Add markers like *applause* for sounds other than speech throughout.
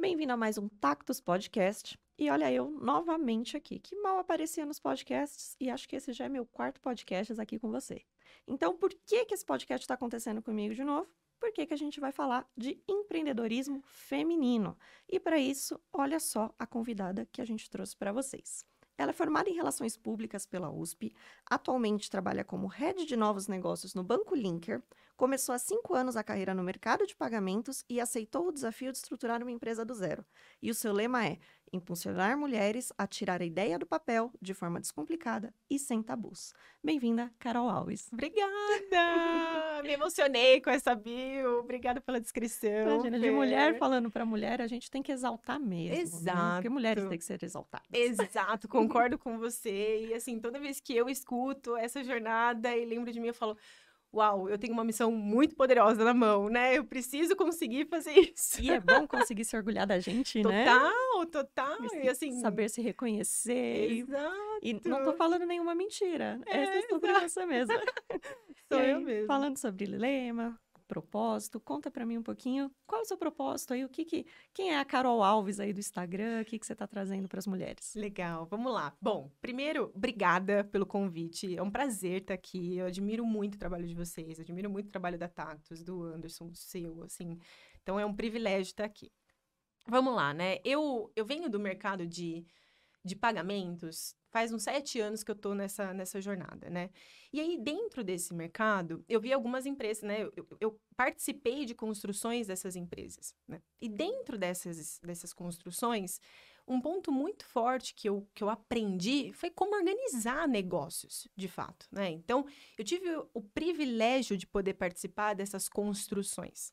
Bem-vindo a mais um Tactus Podcast. E olha eu novamente aqui, que mal aparecia nos podcasts e acho que esse já é meu quarto podcast aqui com você. Então, por que que esse podcast está acontecendo comigo de novo? Porque que a gente vai falar de empreendedorismo feminino. E para isso, olha só a convidada que a gente trouxe para vocês. Ela é formada em Relações Públicas pela USP, atualmente trabalha como Head de Novos Negócios no Banco Linker, Começou há cinco anos a carreira no mercado de pagamentos e aceitou o desafio de estruturar uma empresa do zero. E o seu lema é impulsionar mulheres a tirar a ideia do papel de forma descomplicada e sem tabus. Bem-vinda, Carol Alves. Obrigada! *laughs* Me emocionei com essa bio. Obrigada pela descrição. Imagina, de mulher falando para mulher, a gente tem que exaltar mesmo. Exato. Né? Porque mulheres têm que ser exaltadas. Exato, concordo com você. E assim, toda vez que eu escuto essa jornada e lembro de mim, eu falo uau, eu tenho uma missão muito poderosa na mão, né? Eu preciso conseguir fazer *laughs* isso. E é bom conseguir se orgulhar da gente, total, né? Total, total. E assim... Saber se reconhecer. Exato. E não tô falando nenhuma mentira. É, Essa é, é sobre você mesma. *laughs* Sou eu mesma. Falando sobre dilema, propósito. Conta para mim um pouquinho qual é o seu propósito aí, o que, que quem é a Carol Alves aí do Instagram, o que, que você está trazendo para as mulheres? Legal, vamos lá. Bom, primeiro, obrigada pelo convite. É um prazer estar tá aqui. Eu admiro muito o trabalho de vocês, admiro muito o trabalho da Tactus, do Anderson, seu, assim. Então é um privilégio estar tá aqui. Vamos lá, né? Eu eu venho do mercado de de pagamentos, faz uns sete anos que eu estou nessa, nessa jornada, né? E aí, dentro desse mercado, eu vi algumas empresas, né? Eu, eu participei de construções dessas empresas, né? E dentro dessas, dessas construções, um ponto muito forte que eu, que eu aprendi foi como organizar negócios, de fato, né? Então, eu tive o privilégio de poder participar dessas construções.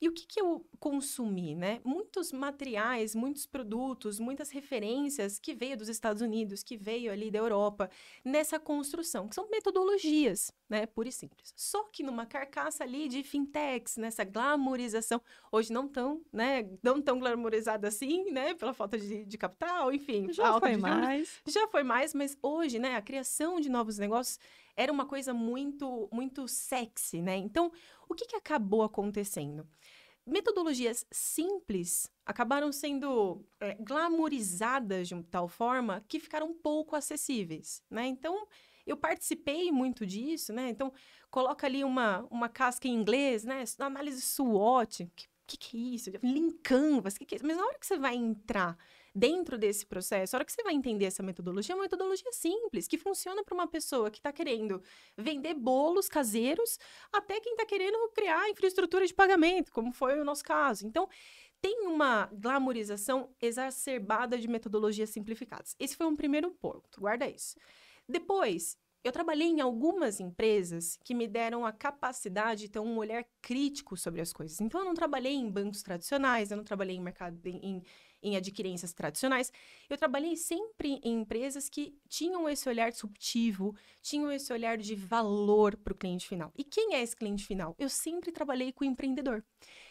E o que, que eu consumi, né? Muitos materiais, muitos produtos, muitas referências que veio dos Estados Unidos, que veio ali da Europa, nessa construção, que são metodologias, né? Pura e simples. Só que numa carcaça ali de fintechs, nessa glamorização, hoje não tão, né? Não tão glamorizada assim, né? Pela falta de, de capital, enfim. Já foi mais. Juros, já foi mais, mas hoje, né? A criação de novos negócios era uma coisa muito muito sexy, né? Então, o que, que acabou acontecendo? metodologias simples acabaram sendo é, glamorizadas de tal forma que ficaram pouco acessíveis, né? Então, eu participei muito disso, né? Então, coloca ali uma, uma casca em inglês, né? Análise SWOT, que que, que é isso? Lincambas, que, que é isso? Mas na hora que você vai entrar dentro desse processo, a hora que você vai entender essa metodologia, é uma metodologia simples, que funciona para uma pessoa que está querendo vender bolos caseiros até quem está querendo criar infraestrutura de pagamento, como foi o nosso caso. Então, tem uma glamorização exacerbada de metodologias simplificadas. Esse foi um primeiro ponto, guarda isso. Depois, eu trabalhei em algumas empresas que me deram a capacidade de ter um olhar crítico sobre as coisas. Então, eu não trabalhei em bancos tradicionais, eu não trabalhei em mercado, em, em em adquirências tradicionais. Eu trabalhei sempre em empresas que tinham esse olhar subtivo, tinham esse olhar de valor para o cliente final. E quem é esse cliente final? Eu sempre trabalhei com o empreendedor.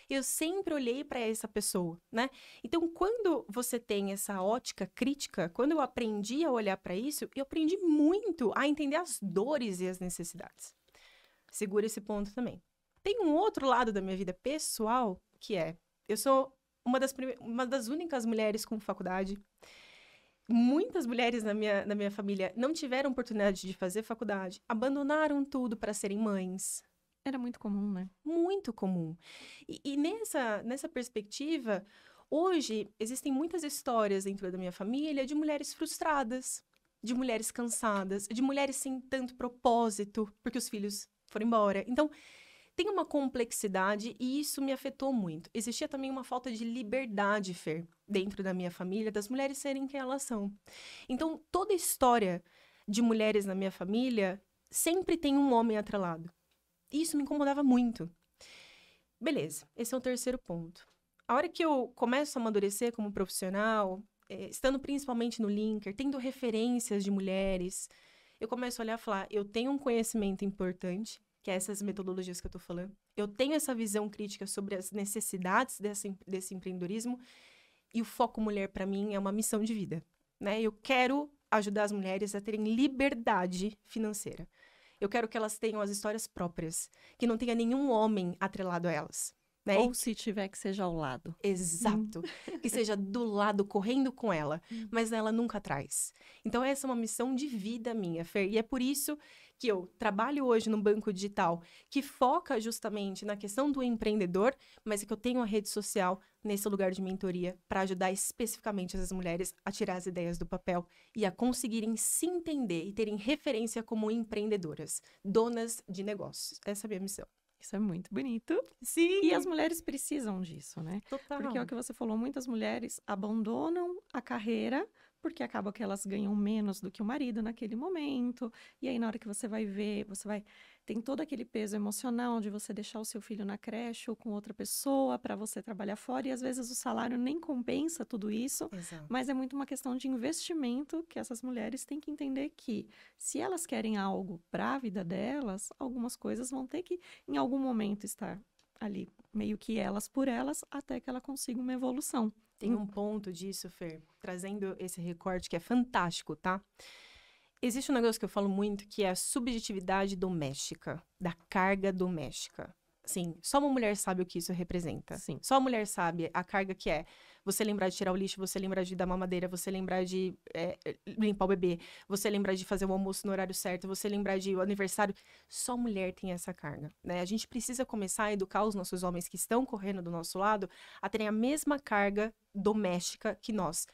Eu sempre olhei para essa pessoa, né? Então, quando você tem essa ótica crítica, quando eu aprendi a olhar para isso, eu aprendi muito a entender as dores e as necessidades. Segura esse ponto também. Tem um outro lado da minha vida pessoal que é eu sou uma das, prime... uma das únicas mulheres com faculdade. Muitas mulheres na minha, na minha família não tiveram oportunidade de fazer faculdade, abandonaram tudo para serem mães. Era muito comum, né? Muito comum. E, e nessa, nessa perspectiva, hoje existem muitas histórias dentro da minha família de mulheres frustradas, de mulheres cansadas, de mulheres sem tanto propósito, porque os filhos foram embora. Então, tem uma complexidade e isso me afetou muito. Existia também uma falta de liberdade, Fer, dentro da minha família, das mulheres serem quem elas são. Então, toda história de mulheres na minha família sempre tem um homem atrelado. E isso me incomodava muito. Beleza, esse é o terceiro ponto. A hora que eu começo a amadurecer como profissional, é, estando principalmente no Linker, tendo referências de mulheres, eu começo a olhar e falar: eu tenho um conhecimento importante, que é essas metodologias que eu estou falando. Eu tenho essa visão crítica sobre as necessidades desse, desse empreendedorismo e o foco mulher, para mim, é uma missão de vida. Né? Eu quero ajudar as mulheres a terem liberdade financeira. Eu quero que elas tenham as histórias próprias, que não tenha nenhum homem atrelado a elas. Né? Ou se tiver que seja ao lado. Exato. *laughs* Que seja do lado, correndo com ela, hum. mas ela nunca atrás. Então, essa é uma missão de vida minha, Fer. E é por isso que eu trabalho hoje no banco digital, que foca justamente na questão do empreendedor, mas é que eu tenho a rede social nesse lugar de mentoria para ajudar especificamente essas mulheres a tirar as ideias do papel e a conseguirem se entender e terem referência como empreendedoras, donas de negócios. Essa é a minha missão. Isso é muito bonito. Sim. E as mulheres precisam disso, né? Total. Porque é o que você falou, muitas mulheres abandonam a carreira porque acaba que elas ganham menos do que o marido naquele momento. E aí, na hora que você vai ver, você vai. Tem todo aquele peso emocional de você deixar o seu filho na creche ou com outra pessoa para você trabalhar fora. E às vezes o salário nem compensa tudo isso. Exato. Mas é muito uma questão de investimento que essas mulheres têm que entender que se elas querem algo para a vida delas, algumas coisas vão ter que, em algum momento, estar ali, meio que elas por elas, até que ela consiga uma evolução. Tem hum. um ponto disso, Fer, trazendo esse recorte que é fantástico, tá? Existe um negócio que eu falo muito que é a subjetividade doméstica, da carga doméstica. Sim, só uma mulher sabe o que isso representa. Sim. Só a mulher sabe a carga que é. Você lembrar de tirar o lixo, você lembrar de dar mamadeira, você lembrar de é, é, limpar o bebê, você lembrar de fazer o almoço no horário certo, você lembrar de o aniversário. Só mulher tem essa carga. Né? A gente precisa começar a educar os nossos homens que estão correndo do nosso lado a terem a mesma carga doméstica que nós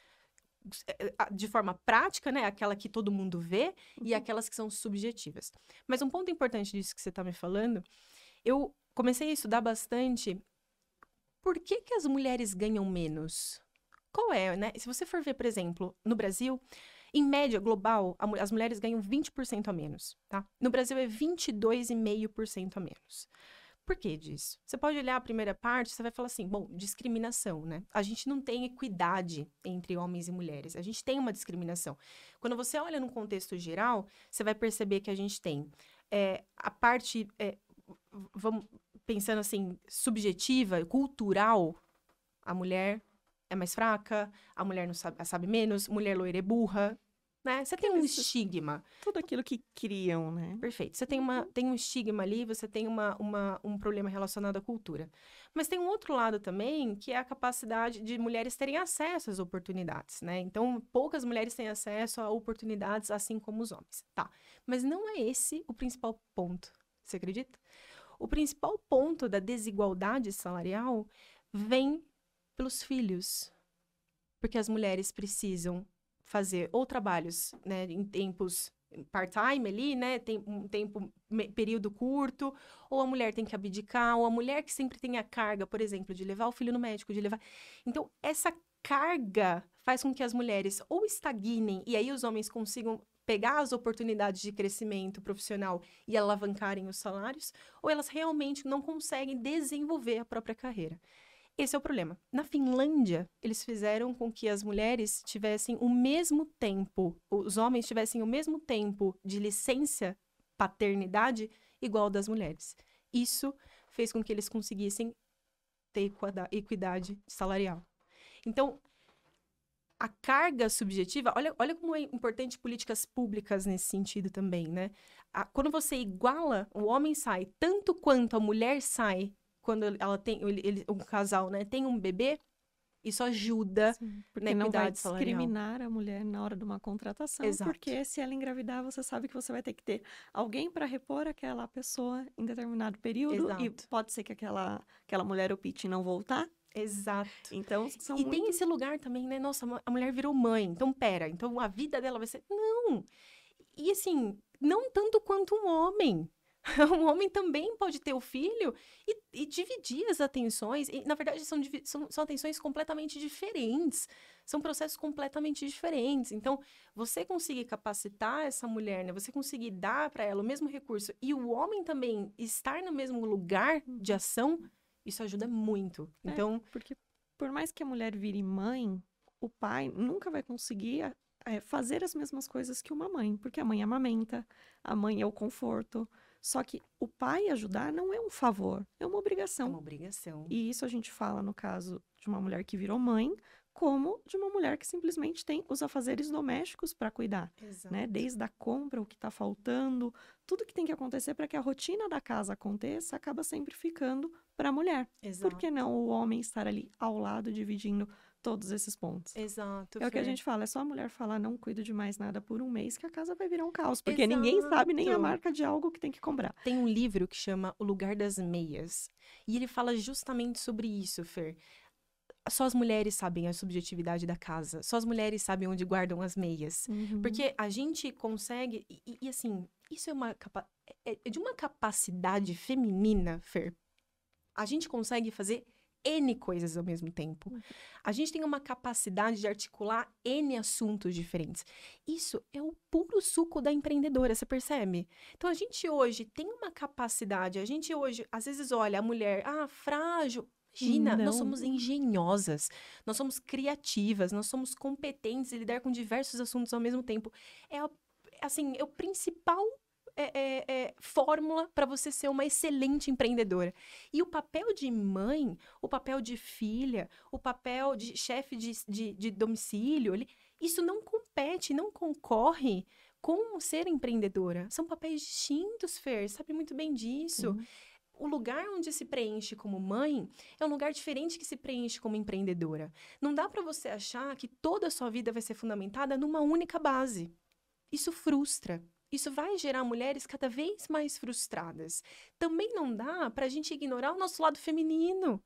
é, é, de forma prática, né? Aquela que todo mundo vê uhum. e aquelas que são subjetivas. Mas um ponto importante disso que você está me falando, eu comecei a estudar bastante por que, que as mulheres ganham menos. Qual é, né? Se você for ver, por exemplo, no Brasil, em média global, a, as mulheres ganham 20% a menos, tá? No Brasil é 22,5% a menos. Por que disso? Você pode olhar a primeira parte, você vai falar assim, bom, discriminação, né? A gente não tem equidade entre homens e mulheres. A gente tem uma discriminação. Quando você olha no contexto geral, você vai perceber que a gente tem é, a parte é, vamos, pensando assim, subjetiva, cultural, a mulher é mais fraca, a mulher não sabe, sabe menos, mulher loira é burra, né? Você tem um estigma. Tudo aquilo que criam, né? Perfeito. Você tem, uma, uhum. tem um estigma ali, você tem uma, uma, um problema relacionado à cultura. Mas tem um outro lado também, que é a capacidade de mulheres terem acesso às oportunidades, né? Então, poucas mulheres têm acesso a oportunidades assim como os homens. Tá. Mas não é esse o principal ponto. Você acredita? o principal ponto da desigualdade salarial vem pelos filhos. Porque as mulheres precisam fazer ou trabalhos né, em tempos part-time ali, né? Tem um tempo, período curto, ou a mulher tem que abdicar, ou a mulher que sempre tem a carga, por exemplo, de levar o filho no médico, de levar. Então, essa carga faz com que as mulheres ou estagnem e aí os homens consigam pegar as oportunidades de crescimento profissional e alavancarem os salários, ou elas realmente não conseguem desenvolver a própria carreira. Esse é o problema. Na Finlândia, eles fizeram com que as mulheres tivessem o mesmo tempo, os homens tivessem o mesmo tempo de licença paternidade igual das mulheres. Isso fez com que eles conseguissem ter equidade salarial. Então, a carga subjetiva, olha, olha como é importante políticas públicas nesse sentido também, né? A, quando você iguala, o homem sai tanto quanto a mulher sai quando ela tem ele, um casal, né, tem um bebê, isso ajuda Sim, porque não vai discriminar a mulher na hora de uma contratação, Exato. porque se ela engravidar, você sabe que você vai ter que ter alguém para repor aquela pessoa em determinado período Exato. e pode ser que aquela aquela mulher opte não voltar Exato. Então, são E muito... tem esse lugar também, né? Nossa, a mulher virou mãe, então pera, então a vida dela vai ser. Não! E assim, não tanto quanto um homem. *laughs* Um homem também pode ter o filho e, e dividir as atenções. E, na verdade, são, são, são atenções completamente diferentes. São processos completamente diferentes. Então, você conseguir capacitar essa mulher, né? Você conseguir dar para ela o mesmo recurso e o homem também estar no mesmo lugar de ação, isso ajuda muito. É, então. Porque por mais que a mulher vire mãe, o pai nunca vai conseguir é, fazer as mesmas coisas que uma mãe, porque a mãe amamenta, a mãe é o conforto. Só que o pai ajudar não é um favor, é uma obrigação. É uma obrigação. E isso a gente fala no caso de uma mulher que virou mãe, como de uma mulher que simplesmente tem os afazeres domésticos para cuidar, né? Exato. né? Desde a compra, o que está faltando, tudo que tem que acontecer para que a rotina da casa aconteça, acaba sempre ficando para a mulher. Exato. Por que não o homem estar ali ao lado dividindo todos esses pontos? Exato. É o que a gente fala, é só a mulher falar não cuido de mais nada por um mês que a casa vai virar um caos, porque Exato. ninguém sabe nem a marca de algo que tem que comprar. Tem um livro que chama O Lugar das Meias, e ele fala justamente sobre isso, Fer só as mulheres sabem a subjetividade da casa, só as mulheres sabem onde guardam as meias. Uhum. Porque a gente consegue. E, e assim, isso é, uma, é, é de uma capacidade feminina, Fer. A gente consegue fazer N coisas ao mesmo tempo. Uhum. A gente tem uma capacidade de articular N assuntos diferentes. Isso é o puro suco da empreendedora, você percebe? Então a gente hoje tem uma capacidade, a gente hoje às vezes olha a mulher, ah, frágil, Imagina, Não. nós somos engenhosas, nós somos criativas, nós somos competentes em lidar com diversos assuntos ao mesmo tempo. É, assim, é o principal é, é, é, fórmula para você ser uma excelente empreendedora. E o papel de mãe, o papel de filha, o papel de chefe de, de, de domicílio, ele, isso não compete, não concorre com ser empreendedora. São papéis distintos, Fer, sabe muito bem disso. Uhum o lugar onde se preenche como mãe é um lugar diferente que se preenche como empreendedora. Não dá para você achar que toda a sua vida vai ser fundamentada numa única base. Isso frustra. Isso vai gerar mulheres cada vez mais frustradas. Também não dá para a gente ignorar o nosso lado feminino.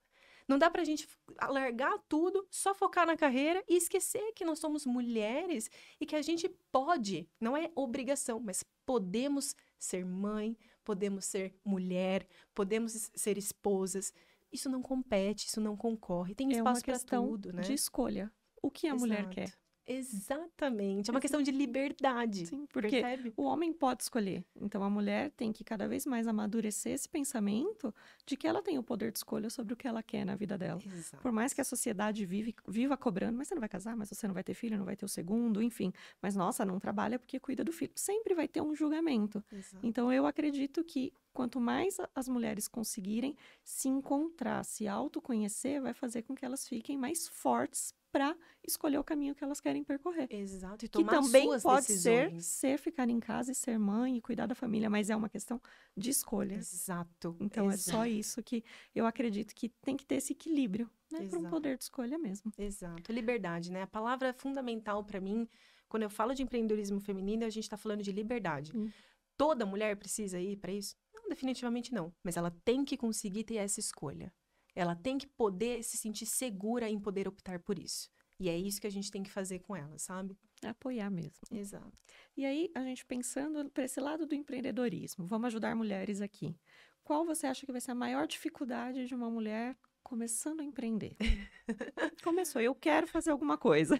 Não dá para a gente alargar tudo, só focar na carreira e esquecer que nós somos mulheres e que a gente pode, não é obrigação, mas podemos ser mãe, podemos ser mulher, podemos ser esposas. Isso não compete, isso não concorre. Tem é espaço é para tudo, né? De escolha. O que a Exato. mulher quer? Exatamente. É uma questão de liberdade. Sim, porque percebe? o homem pode escolher. Então a mulher tem que cada vez mais amadurecer esse pensamento de que ela tem o poder de escolha sobre o que ela quer na vida dela. Exato. Por mais que a sociedade vive, viva cobrando, mas você não vai casar, mas você não vai ter filho, não vai ter o segundo, enfim. Mas nossa, não trabalha porque cuida do filho. Sempre vai ter um julgamento. Exato. Então eu acredito que Quanto mais as mulheres conseguirem se encontrar, se autoconhecer, vai fazer com que elas fiquem mais fortes para escolher o caminho que elas querem percorrer. Exato, e tomar que também suas pode decisões. ser ser ficar em casa e ser mãe e cuidar da família, mas é uma questão de escolha. Exato. Então exato. é só isso que eu acredito que tem que ter esse equilíbrio, né, para um poder de escolha mesmo. Exato, liberdade, né? A palavra é fundamental para mim, quando eu falo de empreendedorismo feminino, a gente está falando de liberdade. Hum. Toda mulher precisa ir para isso? Não, definitivamente não. Mas ela tem que conseguir ter essa escolha. Ela tem que poder se sentir segura em poder optar por isso. E é isso que a gente tem que fazer com ela, sabe? Apoiar mesmo. Exato. E aí, a gente pensando para esse lado do empreendedorismo, vamos ajudar mulheres aqui. Qual você acha que vai ser a maior dificuldade de uma mulher começando a empreender? *laughs* Começou, eu quero fazer alguma coisa.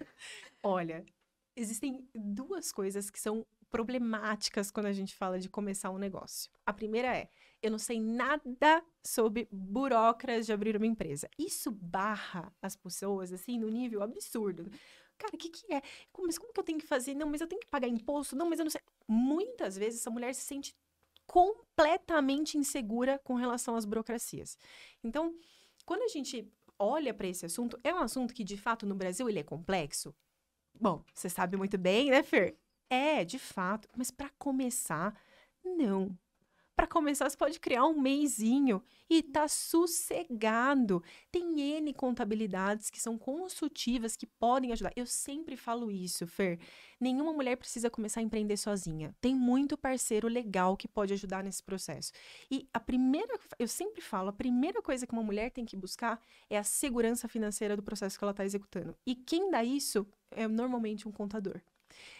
Olha, existem duas coisas que são problemáticas quando a gente fala de começar um negócio. A primeira é: eu não sei nada sobre burocras de abrir uma empresa. Isso barra as pessoas, assim, no nível absurdo. Cara, o que, que é? Mas como que eu tenho que fazer? Não, mas eu tenho que pagar imposto? Não, mas eu não sei. Muitas vezes essa mulher se sente completamente insegura com relação às burocracias. Então, quando a gente olha para esse assunto, é um assunto que de fato no Brasil ele é complexo. Bom, você sabe muito bem, né, Fer? É, de fato. Mas para começar, não. Para começar, você pode criar um meizinho e tá sossegado. Tem N contabilidades que são consultivas, que podem ajudar. Eu sempre falo isso, Fer. Nenhuma mulher precisa começar a empreender sozinha. Tem muito parceiro legal que pode ajudar nesse processo. E a primeira, eu sempre falo, a primeira coisa que uma mulher tem que buscar é a segurança financeira do processo que ela está executando. E quem dá isso é normalmente um contador.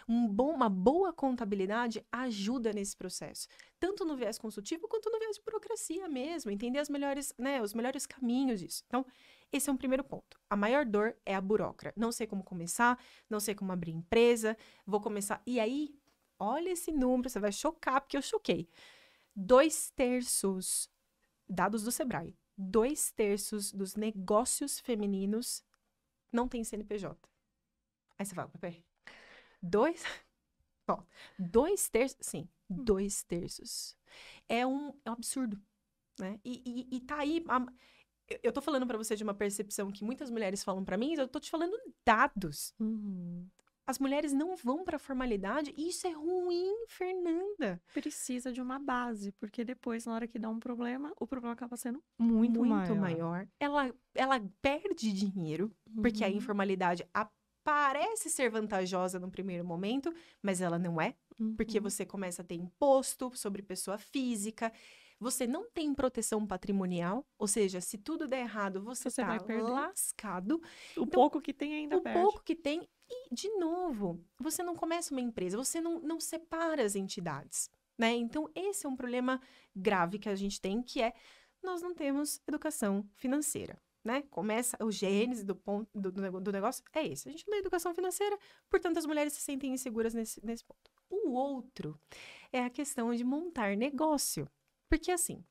Um bom, uma boa contabilidade ajuda nesse processo, tanto no viés consultivo quanto no viés de burocracia mesmo, entender as melhores, né, os melhores caminhos disso. Então, esse é um primeiro ponto. A maior dor é a burocra. Não sei como começar, não sei como abrir empresa, vou começar. E aí, olha esse número, você vai chocar, porque eu choquei. Dois terços, dados do Sebrae, dois terços dos negócios femininos não tem CNPJ. Aí você fala, Pepe, Dois. *laughs* Bom, dois terços. Sim, hum. dois terços. É um, é um absurdo. Né? E, e, e tá aí. A, eu tô falando para você de uma percepção que muitas mulheres falam para mim, eu tô te falando dados. Uhum. As mulheres não vão para formalidade, e isso é ruim, Fernanda. Precisa de uma base, porque depois na hora que dá um problema, o problema acaba sendo muito, muito maior. maior. Ela ela perde dinheiro, uhum. porque a uhum. informalidade a parece ser vantajosa no primeiro momento, mas ela não é, uhum. porque você começa a ter imposto sobre pessoa física, você não tem proteção patrimonial, ou seja, se tudo der errado, você, você tá lascado. O então, pouco que tem ainda o perde. O pouco que tem. E, de novo, você não começa uma empresa, você não, não separa as entidades, né? Então, esse é um problema grave que a gente tem, que é nós não temos educação financeira né? Começa o gênese do ponto do, do, negócio é esse. A gente não tem educação financeira, portanto as mulheres se sentem inseguras nesse, nesse ponto. O outro é a questão de montar negócio. Porque assim,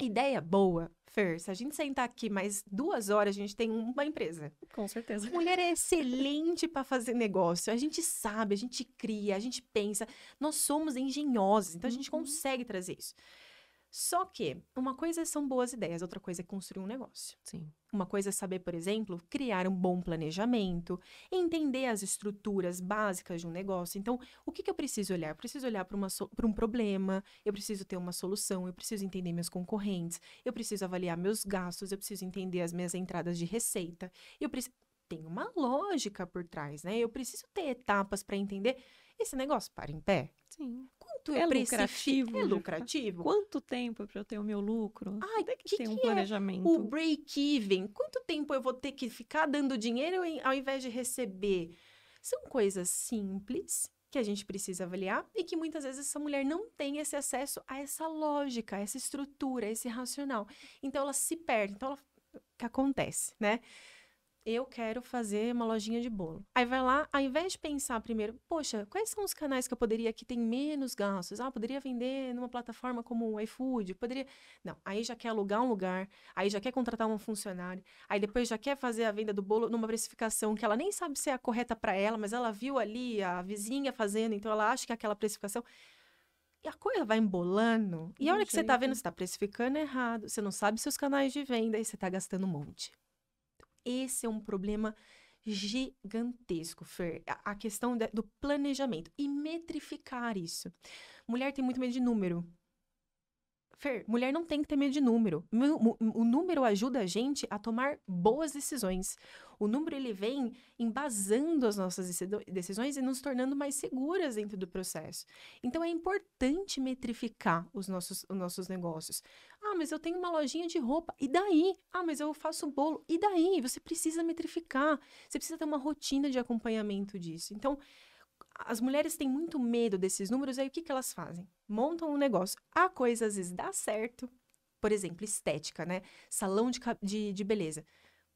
ideia boa, Fer, se a gente sentar aqui mais duas horas, a gente tem uma empresa. Com certeza. Mulher é excelente para fazer negócio. A gente sabe, a gente cria, a gente pensa. Nós somos engenhosos, então a gente uhum. consegue trazer isso. Só que uma coisa são boas ideias, outra coisa é construir um negócio. Sim. Uma coisa é saber, por exemplo, criar um bom planejamento, entender as estruturas básicas de um negócio. Então, o que, que eu preciso olhar? Eu preciso olhar para so um problema, eu preciso ter uma solução, eu preciso entender meus concorrentes, eu preciso avaliar meus gastos, eu preciso entender as minhas entradas de receita, eu tem uma lógica por trás, né? Eu preciso ter etapas para entender esse negócio para em pé. Sim. Quanto é, é lucrativo? é lucrativo? Quanto tempo é para eu ter o meu lucro? Ah, que, que ter um é planejamento. É o break-even. Quanto tempo eu vou ter que ficar dando dinheiro ao invés de receber? São coisas simples que a gente precisa avaliar e que muitas vezes essa mulher não tem esse acesso a essa lógica, a essa estrutura, a esse racional. Então ela se perde. Então ela... o que acontece, né? eu quero fazer uma lojinha de bolo. Aí vai lá, ao invés de pensar primeiro, poxa, quais são os canais que eu poderia que tem menos gastos? Ah, poderia vender numa plataforma como o iFood, poderia. Não, aí já quer alugar um lugar, aí já quer contratar um funcionário, aí depois já quer fazer a venda do bolo numa precificação que ela nem sabe se é a correta para ela, mas ela viu ali a vizinha fazendo, então ela acha que é aquela precificação e a coisa vai embolando. E a hora que você tá vendo, você tá precificando errado, você não sabe seus canais de venda e você tá gastando um monte esse é um problema gigantesco, Fer. A questão do planejamento e metrificar isso. Mulher tem muito medo de número. Fer, mulher não tem que ter medo de número. O número ajuda a gente a tomar boas decisões. O número ele vem embasando as nossas decisões e nos tornando mais seguras dentro do processo. Então é importante metrificar os nossos, os nossos negócios. Ah, mas eu tenho uma lojinha de roupa, e daí? Ah, mas eu faço bolo, e daí? Você precisa metrificar. Você precisa ter uma rotina de acompanhamento disso. Então, as mulheres têm muito medo desses números, aí o que, que elas fazem? Montam um negócio. Há coisas, às vezes, dá certo. Por exemplo, estética, né? Salão de, de, de beleza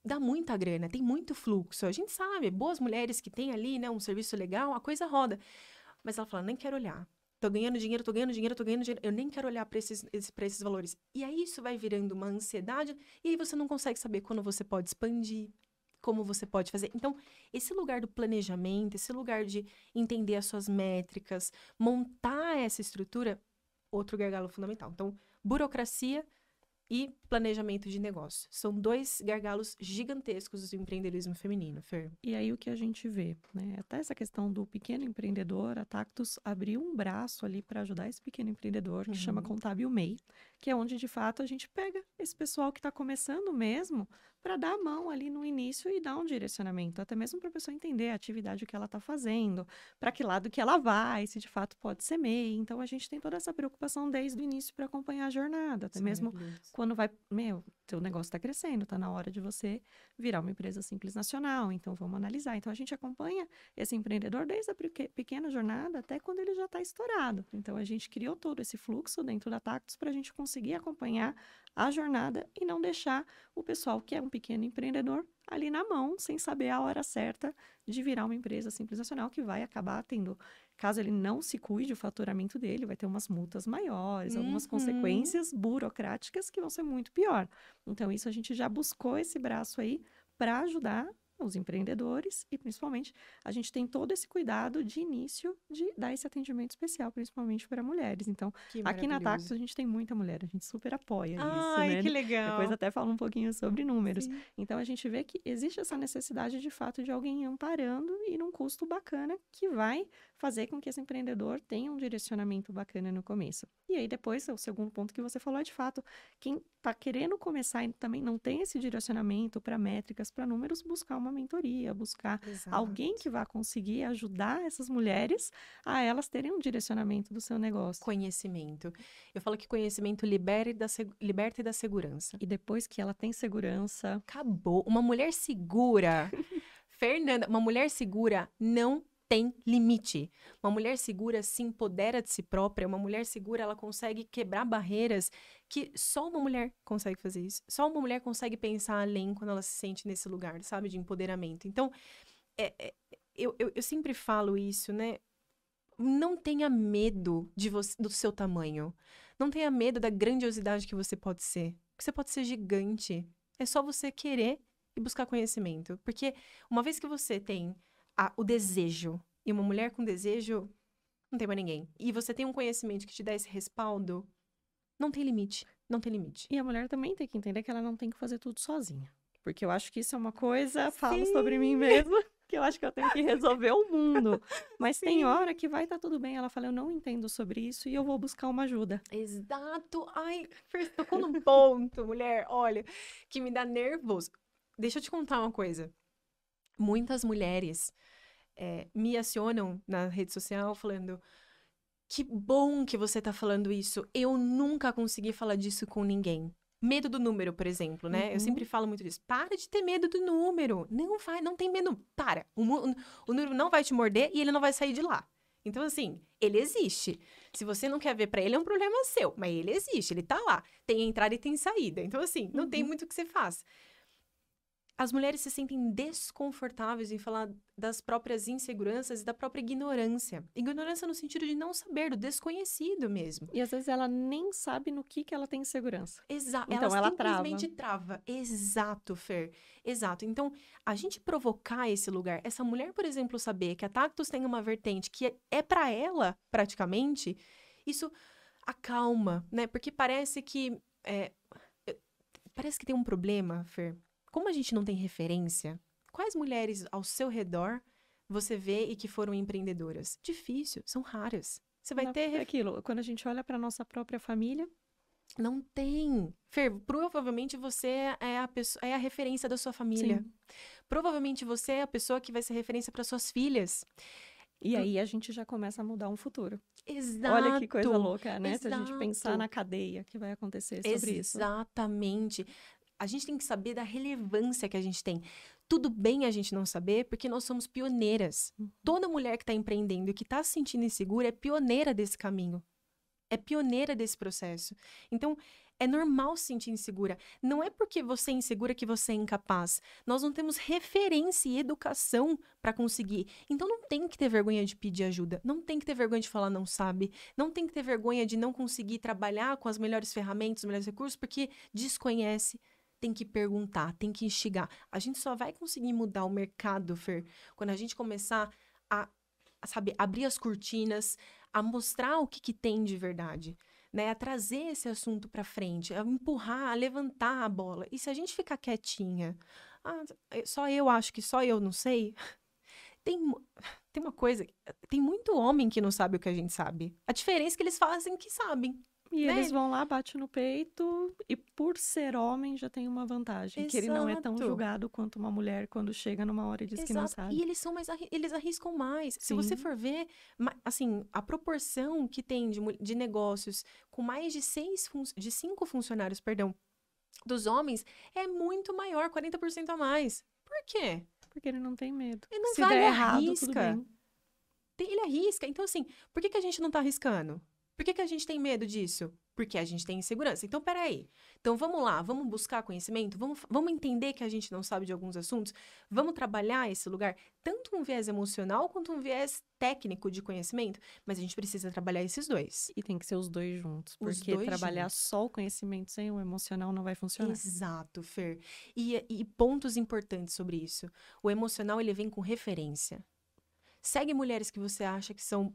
dá muita grana, tem muito fluxo. A gente sabe, boas mulheres que tem ali, né, um serviço legal, a coisa roda. Mas ela fala, nem quero olhar. Tô ganhando dinheiro, tô ganhando dinheiro, tô ganhando dinheiro. Eu nem quero olhar para esses, pra esses valores. E aí isso vai virando uma ansiedade, e aí você não consegue saber quando você pode expandir, como você pode fazer. Então, esse lugar do planejamento, esse lugar de entender as suas métricas, montar essa estrutura, outro gargalo fundamental. Então, burocracia e planejamento de negócio. São dois gargalos gigantescos do empreendedorismo feminino, Fer. E aí o que a gente vê, né? Até essa questão do pequeno empreendedor, a Tactus abriu um braço ali para ajudar esse pequeno empreendedor, que uhum. chama Contábil MEI, que é onde de fato a gente pega esse pessoal que está começando mesmo para dar a mão ali no início e dar um direcionamento, até mesmo para a pessoa entender a atividade que ela está fazendo, para que lado que ela vai, se de fato pode ser MEI. Então a gente tem toda essa preocupação desde o início para acompanhar a jornada, até Sim, mesmo é quando vai meu, teu negócio está crescendo, está na hora de você virar uma empresa simples nacional, então vamos analisar. Então a gente acompanha esse empreendedor desde a pequena jornada até quando ele já está estourado. Então a gente criou todo esse fluxo dentro da Tactus para a gente conseguir acompanhar a jornada e não deixar o pessoal que é um pequeno empreendedor ali na mão, sem saber a hora certa de virar uma empresa simples nacional que vai acabar tendo Caso ele não se cuide, o faturamento dele vai ter umas multas maiores, uhum. algumas consequências burocráticas que vão ser muito pior. Então, isso a gente já buscou esse braço aí para ajudar os empreendedores e principalmente a gente tem todo esse cuidado de início de dar esse atendimento especial, principalmente para mulheres. Então, aqui na Taxo a gente tem muita mulher, a gente super apoia Ai, isso, né? que legal! Depois até fala um pouquinho sobre números. Sim. Então, a gente vê que existe essa necessidade de fato de alguém amparando e num custo bacana que vai fazer com que esse empreendedor tenha um direcionamento bacana no começo. E aí depois, o segundo ponto que você falou é de fato, quem está querendo começar e também não tem esse direcionamento para métricas, para números, buscar uma uma mentoria, buscar Exato. alguém que vá conseguir ajudar essas mulheres a elas terem um direcionamento do seu negócio. Conhecimento. Eu falo que conhecimento libere da, liberta e da segurança. E depois que ela tem segurança. Acabou. Uma mulher segura. *laughs* Fernanda, uma mulher segura não tem limite. Uma mulher segura se empodera de si própria, uma mulher segura ela consegue quebrar barreiras que só uma mulher consegue fazer isso. Só uma mulher consegue pensar além quando ela se sente nesse lugar, sabe, de empoderamento. Então, é, é, eu, eu, eu sempre falo isso, né? não tenha medo de você, do seu tamanho. Não tenha medo da grandiosidade que você pode ser. você pode ser gigante. É só você querer e buscar conhecimento. Porque uma vez que você tem a, o desejo. E uma mulher com desejo não tem mais ninguém. E você tem um conhecimento que te dá esse respaldo, não tem limite. Não tem limite. E a mulher também tem que entender que ela não tem que fazer tudo sozinha. Porque eu acho que isso é uma coisa, falo sobre mim mesma, *laughs* que eu acho que eu tenho que resolver o mundo. Mas Sim. tem hora que vai estar tá tudo bem. Ela fala, eu não entendo sobre isso e eu vou buscar uma ajuda. Exato. Ai, tocou um ponto, mulher. Olha, que me dá nervoso. Deixa eu te contar uma coisa. Muitas mulheres é, me acionam na rede social falando. Que bom que você está falando isso. Eu nunca consegui falar disso com ninguém. Medo do número, por exemplo, né? Uhum. Eu sempre falo muito disso. Para de ter medo do número. Não vai, não tem medo. Para. O, o número não vai te morder e ele não vai sair de lá. Então, assim, ele existe. Se você não quer ver para ele, é um problema seu. Mas ele existe, ele tá lá. Tem entrada e tem saída. Então, assim, não uhum. tem muito o que você faz as mulheres se sentem desconfortáveis em falar das próprias inseguranças e da própria ignorância. Ignorância no sentido de não saber, do desconhecido mesmo. E às vezes ela nem sabe no que, que ela tem insegurança. Exato. Então ela, ela simplesmente trava. trava. Exato, Fer. Exato. Então, a gente provocar esse lugar, essa mulher, por exemplo, saber que a Tactus tem uma vertente que é, é para ela, praticamente, isso acalma, né? Porque parece que. É... Parece que tem um problema, Fer, como a gente não tem referência, quais mulheres ao seu redor você vê e que foram empreendedoras? Difícil, são raras. Você vai não, ter. É aquilo, quando a gente olha para nossa própria família. Não tem. Fer, provavelmente você é a, pessoa, é a referência da sua família. Sim. Provavelmente você é a pessoa que vai ser referência para suas filhas. E hum. aí a gente já começa a mudar um futuro. Exato. Olha que coisa louca, né? Exato. Se a gente pensar na cadeia que vai acontecer sobre Exatamente. isso. Exatamente a gente tem que saber da relevância que a gente tem. Tudo bem a gente não saber, porque nós somos pioneiras. Uhum. Toda mulher que está empreendendo e que está se sentindo insegura é pioneira desse caminho. É pioneira desse processo. Então, é normal se sentir insegura. Não é porque você é insegura que você é incapaz. Nós não temos referência e educação para conseguir. Então não tem que ter vergonha de pedir ajuda. Não tem que ter vergonha de falar não sabe. Não tem que ter vergonha de não conseguir trabalhar com as melhores ferramentas, os melhores recursos, porque desconhece tem que perguntar, tem que instigar. A gente só vai conseguir mudar o mercado, Fer, quando a gente começar a, a sabe, abrir as cortinas, a mostrar o que, que tem de verdade. Né, a trazer esse assunto para frente, a empurrar, a levantar a bola. E se a gente ficar quietinha, ah, só eu acho que só eu não sei. *laughs* Tem, tem uma coisa, tem muito homem que não sabe o que a gente sabe. A diferença é que eles fazem que sabem. E né? eles vão lá, bate no peito e por ser homem já tem uma vantagem, Exato. que ele não é tão julgado quanto uma mulher quando chega numa hora e diz Exato. que não sabe. E eles são mais eles arriscam mais. Sim. Se você for ver, assim, a proporção que tem de, de negócios com mais de seis de cinco funcionários, perdão, dos homens é muito maior, 40% a mais. Por quê? Porque ele não tem medo. Ele não Se vai, der ele errado, arrisca. Ele arrisca. Então, assim, por que, que a gente não tá arriscando? Por que, que a gente tem medo disso? Porque a gente tem insegurança. Então, peraí. Então, vamos lá, vamos buscar conhecimento, vamos, vamos entender que a gente não sabe de alguns assuntos, vamos trabalhar esse lugar, tanto um viés emocional quanto um viés técnico de conhecimento, mas a gente precisa trabalhar esses dois. E tem que ser os dois juntos, porque dois trabalhar juntos. só o conhecimento sem o emocional não vai funcionar. Exato, Fer. E, e pontos importantes sobre isso. O emocional, ele vem com referência. Segue mulheres que você acha que são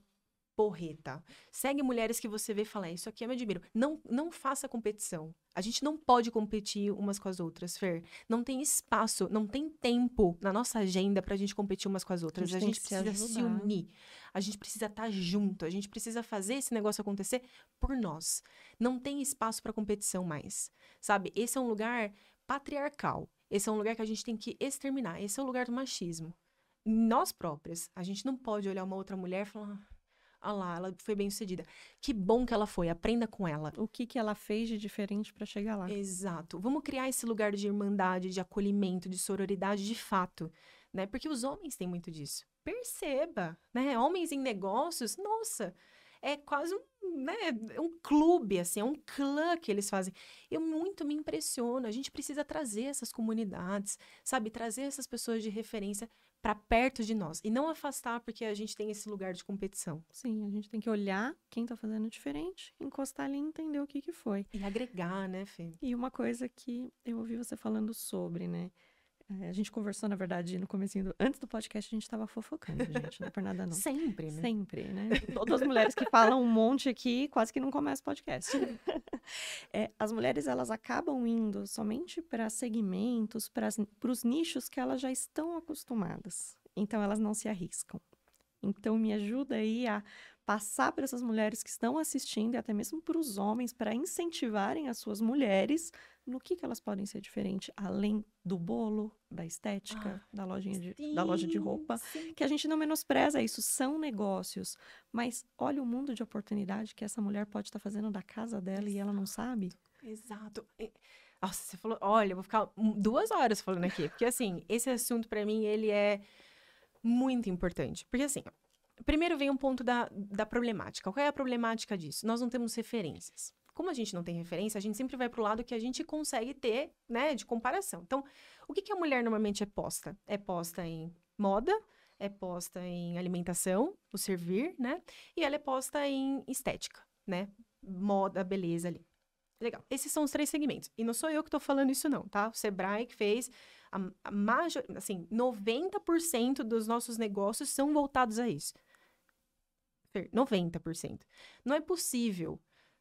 porreta. Segue mulheres que você vê e fala, é, isso aqui eu me admiro. Não, não faça competição. A gente não pode competir umas com as outras, Fer. Não tem espaço, não tem tempo na nossa agenda pra gente competir umas com as outras. A gente, a gente precisa se, se, unir. A gente precisa estar tá junto. A gente precisa fazer esse negócio acontecer por nós. Não tem espaço para competição mais. Sabe? Esse é um lugar patriarcal. Esse é um lugar que a gente tem que exterminar. Esse é o lugar do machismo. Nós próprias, a gente não pode olhar uma outra mulher e falar, Olha lá, ela foi bem sucedida. Que bom que ela foi, aprenda com ela. O que, que ela fez de diferente para chegar lá. Exato. Vamos criar esse lugar de irmandade, de acolhimento, de sororidade de fato, né? Porque os homens têm muito disso. Perceba, né? Homens em negócios, nossa, é quase um, né, um clube, assim, é um clã que eles fazem. Eu muito me impressiono. A gente precisa trazer essas comunidades, sabe? Trazer essas pessoas de referência para perto de nós e não afastar porque a gente tem esse lugar de competição. Sim, a gente tem que olhar quem tá fazendo diferente, encostar ali e entender o que que foi. E agregar, né, Fê? E uma coisa que eu ouvi você falando sobre, né? É, a gente conversou, na verdade, no começo do... Antes do podcast, a gente estava fofocando, gente. Não é por nada, não. Sempre, né? Sempre, né? Todas as mulheres que falam um monte aqui, quase que não começa podcast. É, as mulheres, elas acabam indo somente para segmentos, para os nichos que elas já estão acostumadas. Então, elas não se arriscam. Então, me ajuda aí a passar para essas mulheres que estão assistindo e até mesmo para os homens, para incentivarem as suas mulheres no que, que elas podem ser diferentes, além do bolo, da estética, ah, da, lojinha de, sim, da loja de roupa, sim. que a gente não menospreza isso, são negócios. Mas olha o mundo de oportunidade que essa mulher pode estar tá fazendo da casa dela Exato. e ela não sabe. Exato. Nossa, você falou, olha, eu vou ficar duas horas falando aqui, porque assim, esse assunto para mim, ele é muito importante. Porque assim, Primeiro vem um ponto da, da problemática. Qual é a problemática disso? Nós não temos referências. Como a gente não tem referência, a gente sempre vai para o lado que a gente consegue ter, né, de comparação. Então, o que, que a mulher normalmente é posta? É posta em moda, é posta em alimentação, o servir, né? E ela é posta em estética, né? Moda, beleza ali. Legal. Esses são os três segmentos. E não sou eu que estou falando isso, não, tá? O Sebrae que fez. A, a major... Assim, 90% dos nossos negócios são voltados a isso. 90%. Não é possível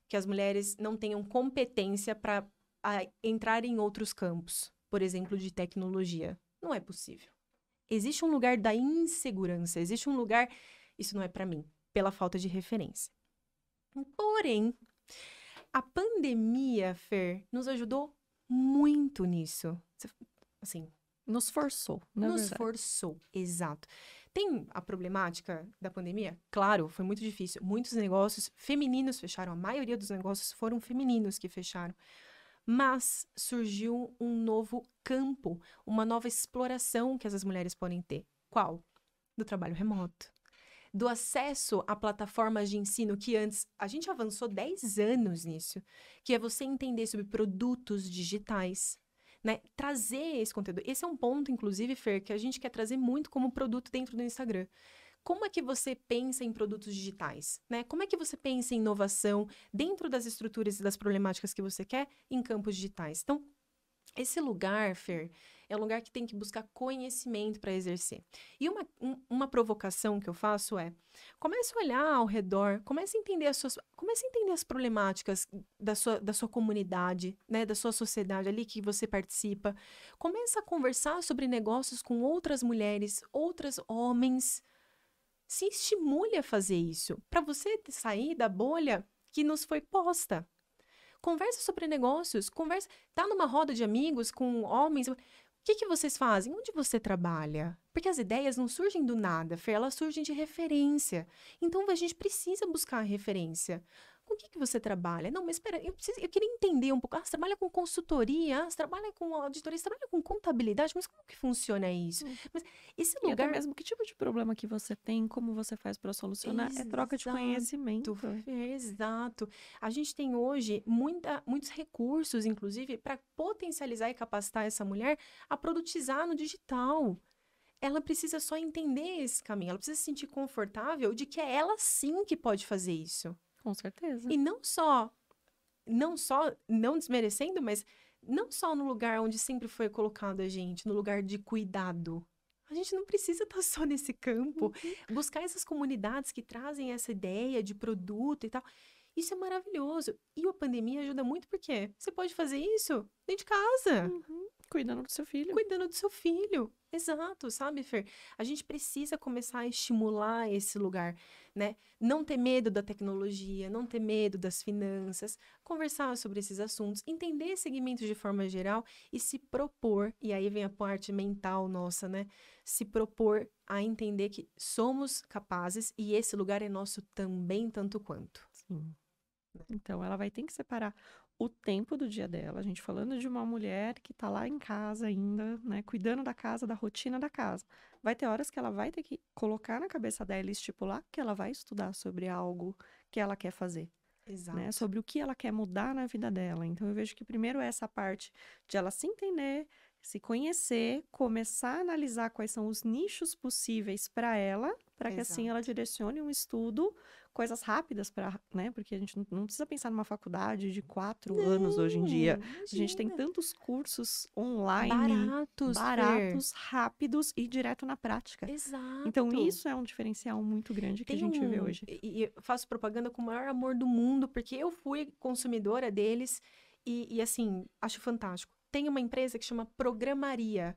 que as mulheres não tenham competência para entrar em outros campos, por exemplo, de tecnologia. Não é possível. Existe um lugar da insegurança, existe um lugar. Isso não é para mim, pela falta de referência. Porém, a pandemia, Fer, nos ajudou muito nisso. Assim. Nos forçou, né, Nos verdade. forçou, exato. Tem a problemática da pandemia? Claro, foi muito difícil. Muitos negócios femininos fecharam, a maioria dos negócios foram femininos que fecharam. Mas surgiu um novo campo, uma nova exploração que essas mulheres podem ter. Qual? Do trabalho remoto. Do acesso a plataformas de ensino que antes a gente avançou 10 anos nisso, que é você entender sobre produtos digitais, né? Trazer esse conteúdo. Esse é um ponto, inclusive, Fer, que a gente quer trazer muito como produto dentro do Instagram como é que você pensa em produtos digitais, né? Como é que você pensa em inovação dentro das estruturas e das problemáticas que você quer em campos digitais? Então, esse lugar, Fer, é um lugar que tem que buscar conhecimento para exercer. E uma, um, uma provocação que eu faço é: comece a olhar ao redor, comece a entender as suas, comece a entender as problemáticas da sua, da sua comunidade, né, da sua sociedade ali que você participa. Comece a conversar sobre negócios com outras mulheres, outros homens. Se estimule a fazer isso, para você sair da bolha que nos foi posta conversa sobre negócios, conversa, tá numa roda de amigos com homens, que, que vocês fazem? Onde você trabalha? Porque as ideias não surgem do nada, Fê, elas surgem de referência. Então a gente precisa buscar a referência com o que, que você trabalha? Não, mas espera, eu, preciso, eu queria entender um pouco. Ah, você trabalha com consultoria, você trabalha com auditoria, você trabalha com contabilidade, mas como que funciona isso? Hum. Mas esse lugar... mesmo, que tipo de problema que você tem, como você faz para solucionar, exato, é troca de conhecimento. Exato. A gente tem hoje muita, muitos recursos, inclusive, para potencializar e capacitar essa mulher a produtizar no digital ela precisa só entender esse caminho, ela precisa se sentir confortável de que é ela sim que pode fazer isso. Com certeza. E não só, não só, não desmerecendo, mas não só no lugar onde sempre foi colocado a gente, no lugar de cuidado. A gente não precisa estar só nesse campo. Uhum. Buscar essas comunidades que trazem essa ideia de produto e tal. Isso é maravilhoso. E a pandemia ajuda muito porque você pode fazer isso dentro de casa. Uhum. Cuidando do seu filho. Cuidando do seu filho. Exato, sabe, Fer? A gente precisa começar a estimular esse lugar, né? Não ter medo da tecnologia, não ter medo das finanças, conversar sobre esses assuntos, entender segmentos de forma geral e se propor, e aí vem a parte mental nossa, né? Se propor a entender que somos capazes e esse lugar é nosso também tanto quanto. Sim. Então, ela vai ter que separar o tempo do dia dela. A gente falando de uma mulher que está lá em casa ainda, né, cuidando da casa, da rotina da casa. Vai ter horas que ela vai ter que colocar na cabeça dela e estipular que ela vai estudar sobre algo que ela quer fazer. Né, Exato. Né, sobre o que ela quer mudar na vida dela. Então, eu vejo que primeiro é essa parte de ela se entender, se conhecer, começar a analisar quais são os nichos possíveis para ela para que assim ela direcione um estudo, coisas rápidas para, né? Porque a gente não precisa pensar numa faculdade de quatro não, anos hoje em dia. Imagina. A gente tem tantos cursos online, baratos, baratos, rápidos e direto na prática. Então, Exato. Então isso é um diferencial muito grande tem que a gente um... vê hoje. E, faço propaganda com o maior amor do mundo, porque eu fui consumidora deles e, e assim acho fantástico. Tem uma empresa que chama Programaria.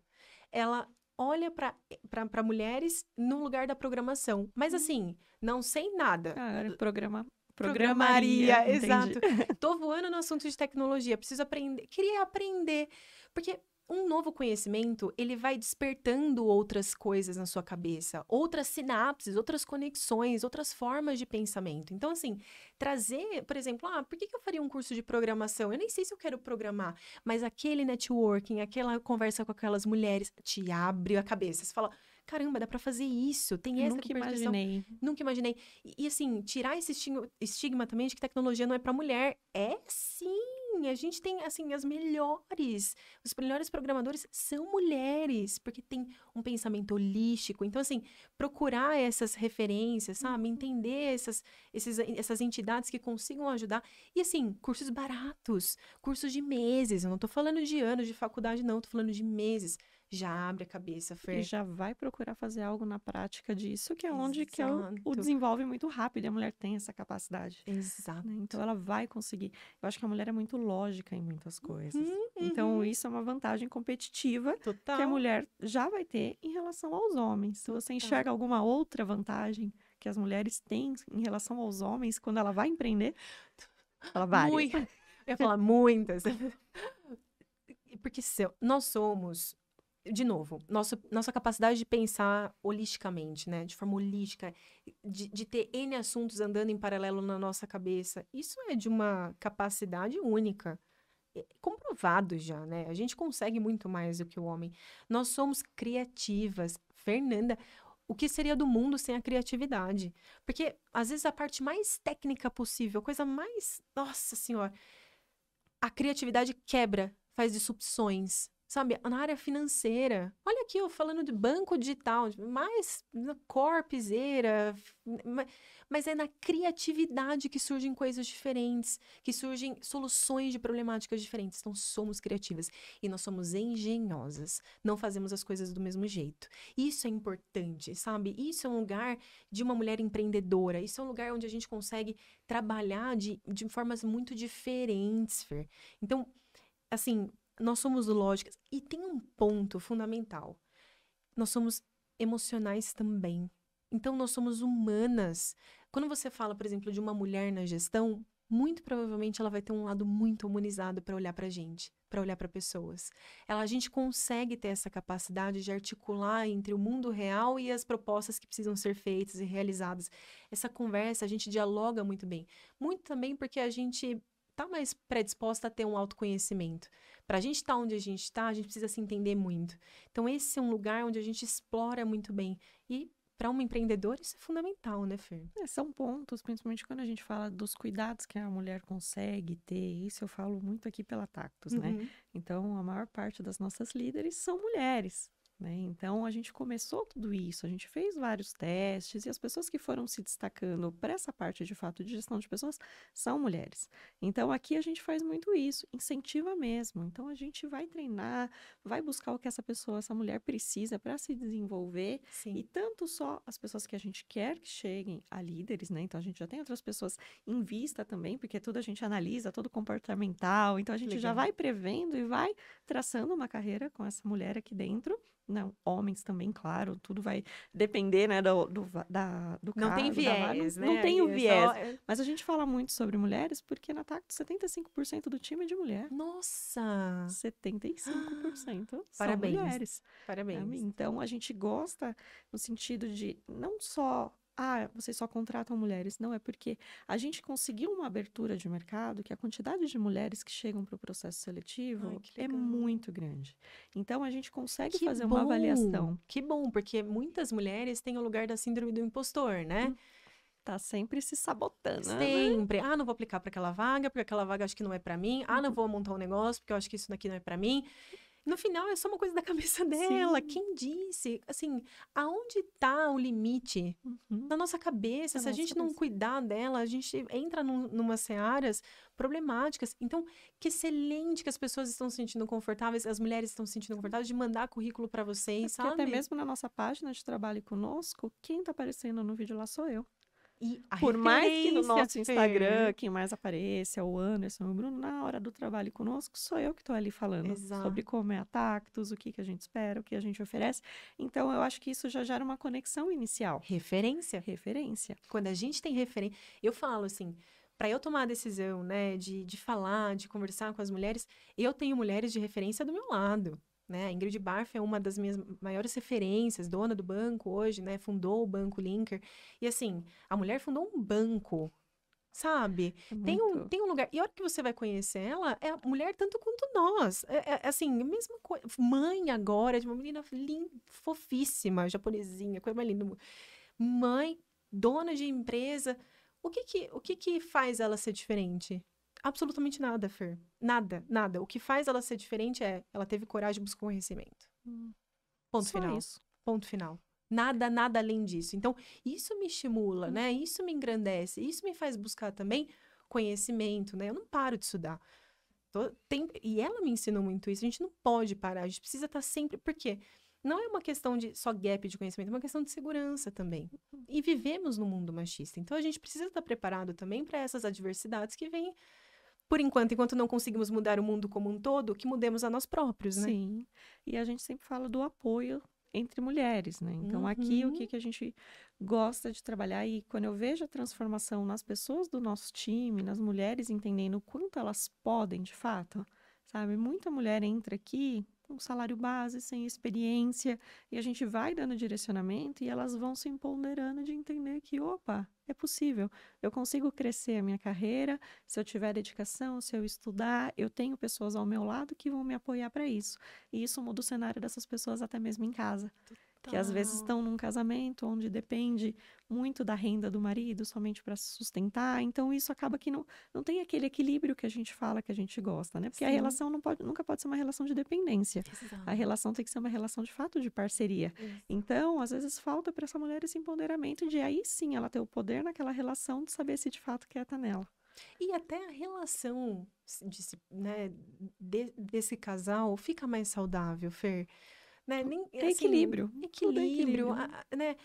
Ela olha para mulheres no lugar da programação. Mas hum. assim, não sei nada. Ah, programar programaria, programaria exato. Tô voando no assunto de tecnologia, preciso aprender, queria aprender, porque um novo conhecimento, ele vai despertando outras coisas na sua cabeça, outras sinapses, outras conexões, outras formas de pensamento. Então, assim, trazer, por exemplo, ah, por que, que eu faria um curso de programação? Eu nem sei se eu quero programar, mas aquele networking, aquela conversa com aquelas mulheres, te abre a cabeça. Você fala, caramba, dá para fazer isso, tem essa Nunca imaginei. Nunca imaginei. E, e, assim, tirar esse estigma, estigma também de que tecnologia não é para mulher. É sim! a gente tem, assim, as melhores, os melhores programadores são mulheres, porque tem um pensamento holístico. Então, assim, procurar essas referências, sabe? Uhum. Entender essas, esses, essas entidades que consigam ajudar. E, assim, cursos baratos, cursos de meses. Eu não estou falando de anos de faculdade, não, estou falando de meses já abre a cabeça, Fer. E já vai procurar fazer algo na prática disso, que é Exato. onde que ela, é o desenvolve muito rápido, e a mulher tem essa capacidade. Né? Exato. Né? Então ela vai conseguir. Eu acho que a mulher é muito lógica em muitas coisas. Uhum, então uhum. isso é uma vantagem competitiva Total. que a mulher já vai ter em relação aos homens. Se você enxerga alguma outra vantagem que as mulheres têm em relação aos homens quando ela vai empreender, ela vai. Eu ia falar muitas. *laughs* Porque se, nós somos de novo, nosso, nossa capacidade de pensar holisticamente, né? De forma holística, de, de, ter N assuntos andando em paralelo na nossa cabeça. Isso é de uma capacidade única. É comprovado já, né? A gente consegue muito mais do que o homem. Nós somos criativas. Fernanda, o que seria do mundo sem a criatividade? Porque, às vezes, a parte mais técnica possível, a coisa mais. Nossa Senhora! A criatividade quebra, faz disrupções, sabe, na área financeira. Olha aqui, eu falando de banco digital, tipo, mais corpiseira, mas é na criatividade que surgem coisas diferentes, que surgem soluções de problemáticas diferentes. Então, somos criativas e nós somos engenhosas, não fazemos as coisas do mesmo jeito. Isso é importante, sabe? Isso é um lugar de uma mulher empreendedora, isso é um lugar onde a gente consegue trabalhar de, de formas muito diferentes, Fer. Então, assim, nós somos lógicas. E tem um ponto fundamental. Nós somos emocionais também. Então, nós somos humanas. Quando você fala, por exemplo, de uma mulher na gestão, muito provavelmente ela vai ter um lado muito humanizado para olhar para gente, para olhar para pessoas. Ela, a gente consegue ter essa capacidade de articular entre o mundo real e as propostas que precisam ser feitas e realizadas. Essa conversa a gente dialoga muito bem. Muito também porque a gente tá mais predisposta a ter um autoconhecimento. Para a gente estar tá onde a gente está, a gente precisa se entender muito. Então, esse é um lugar onde a gente explora muito bem. E para uma empreendedora isso é fundamental, né, Fer? É, são pontos, principalmente quando a gente fala dos cuidados que a mulher consegue ter. Isso eu falo muito aqui pela Tactus, né? uhum. né? Então, a maior parte das nossas líderes são mulheres. Né? Então, a gente começou tudo isso, a gente fez vários testes e as pessoas que foram se destacando para essa parte de fato de gestão de pessoas são mulheres. Então, aqui a gente faz muito isso, incentiva mesmo. Então, a gente vai treinar, vai buscar o que essa pessoa, essa mulher precisa para se desenvolver. Sim. E tanto só as pessoas que a gente quer que cheguem a líderes, né? Então, a gente já tem outras pessoas em vista também, porque tudo a gente analisa, todo comportamental. Então, a gente Legal. já vai prevendo e vai traçando uma carreira com essa mulher aqui dentro não, homens também, claro, tudo vai depender, né, do, do, da, do Não caso, tem viés, da... não, né? Não tem o é viés. Só... É Mas a gente fala muito sobre mulheres porque na TAC, 75% do time é de mulher. Nossa! 75% são parabéns. mulheres. Parabéns. Então, a gente gosta no sentido de não só ah, vocês só contratam mulheres. Não, é porque a gente conseguiu uma abertura de mercado que a quantidade de mulheres que chegam para o processo seletivo Ai, é muito grande. Então, a gente consegue que fazer bom. uma avaliação. Que bom, porque muitas mulheres têm o lugar da síndrome do impostor, né? Hum. tá sempre se sabotando. Né? Sempre. Né? Ah, não vou aplicar para aquela vaga, porque aquela vaga acho que não é para mim. Ah, não uhum. vou montar um negócio, porque eu acho que isso daqui não é para mim no final é só uma coisa da cabeça *laughs* dela. Sim. Quem disse? Assim, aonde está o limite? Uhum. Na nossa cabeça. Se nossa a gente cabeça. não cuidar dela, a gente entra num, numas searas problemáticas. Então, que excelente que as pessoas estão se sentindo confortáveis, as mulheres estão se sentindo confortáveis de mandar currículo para é vocês, é sabe? Até mesmo na nossa página de trabalho conosco, quem está aparecendo no vídeo lá sou eu. E Por mais que no nosso Instagram, quem mais apareça é o Anderson, o Bruno, na hora do trabalho conosco, sou eu que estou ali falando Exato. sobre como é a Tactus, o que, que a gente espera, o que a gente oferece. Então, eu acho que isso já gera uma conexão inicial. Referência. Referência. Quando a gente tem referência. Eu falo assim, para eu tomar a decisão, né, de, de falar, de conversar com as mulheres, eu tenho mulheres de referência do meu lado. Né? A Ingrid Barf é uma das minhas maiores referências, dona do banco hoje, né? Fundou o banco Linker. E assim, a mulher fundou um banco, sabe? É tem, um, tem um lugar. E a hora que você vai conhecer ela, é mulher tanto quanto nós. É, é assim, a mesma coisa. Mãe agora, de tipo, uma menina linda, fofíssima, japonesinha, coisa mais linda. Mãe, dona de empresa. O que que, o que que faz ela ser diferente? absolutamente nada, Fer. Nada, nada. O que faz ela ser diferente é ela teve coragem e buscou conhecimento. Hum. Ponto Só final. Isso. Ponto final. Nada, nada além disso. Então, isso me estimula, hum. né? Isso me engrandece. Isso me faz buscar também conhecimento, né? Eu não paro de estudar. Tô, tem, e ela me ensinou muito isso. A gente não pode parar. A gente precisa estar tá sempre. Por quê? não é uma questão de só gap de conhecimento, é uma questão de segurança também. Uhum. E vivemos num mundo machista, então a gente precisa estar tá preparado também para essas adversidades que vêm por enquanto, enquanto não conseguimos mudar o mundo como um todo, que mudemos a nós próprios, né? Sim. E a gente sempre fala do apoio entre mulheres, né? Então, uhum. aqui o que, uhum. que a gente gosta de trabalhar e quando eu vejo a transformação nas pessoas do nosso time, nas mulheres entendendo o quanto elas podem, de fato, sabe? Muita mulher entra aqui um salário base, sem experiência, e a gente vai dando direcionamento e elas vão se empoderando de entender que, opa, é possível, eu consigo crescer a minha carreira, se eu tiver dedicação, se eu estudar, eu tenho pessoas ao meu lado que vão me apoiar para isso. E isso muda o cenário dessas pessoas até mesmo em casa que às vezes tá. estão num casamento onde depende muito da renda do marido somente para se sustentar. Então isso acaba que não, não tem aquele equilíbrio que a gente fala que a gente gosta, né? Porque Sim. a relação não pode, nunca pode ser uma relação de dependência. Exato. A relação tem que ser uma relação de fato de parceria. Isso. Então, às vezes falta para essa mulher esse empoderamento de aí sim ela ter o poder naquela relação de saber se de fato quer estar tá nela. E até a relação de, né, de, desse casal fica mais saudável, Fer. Né? Nem, Tem assim, equilíbrio. É equilíbrio, equilíbrio. Né? A, né?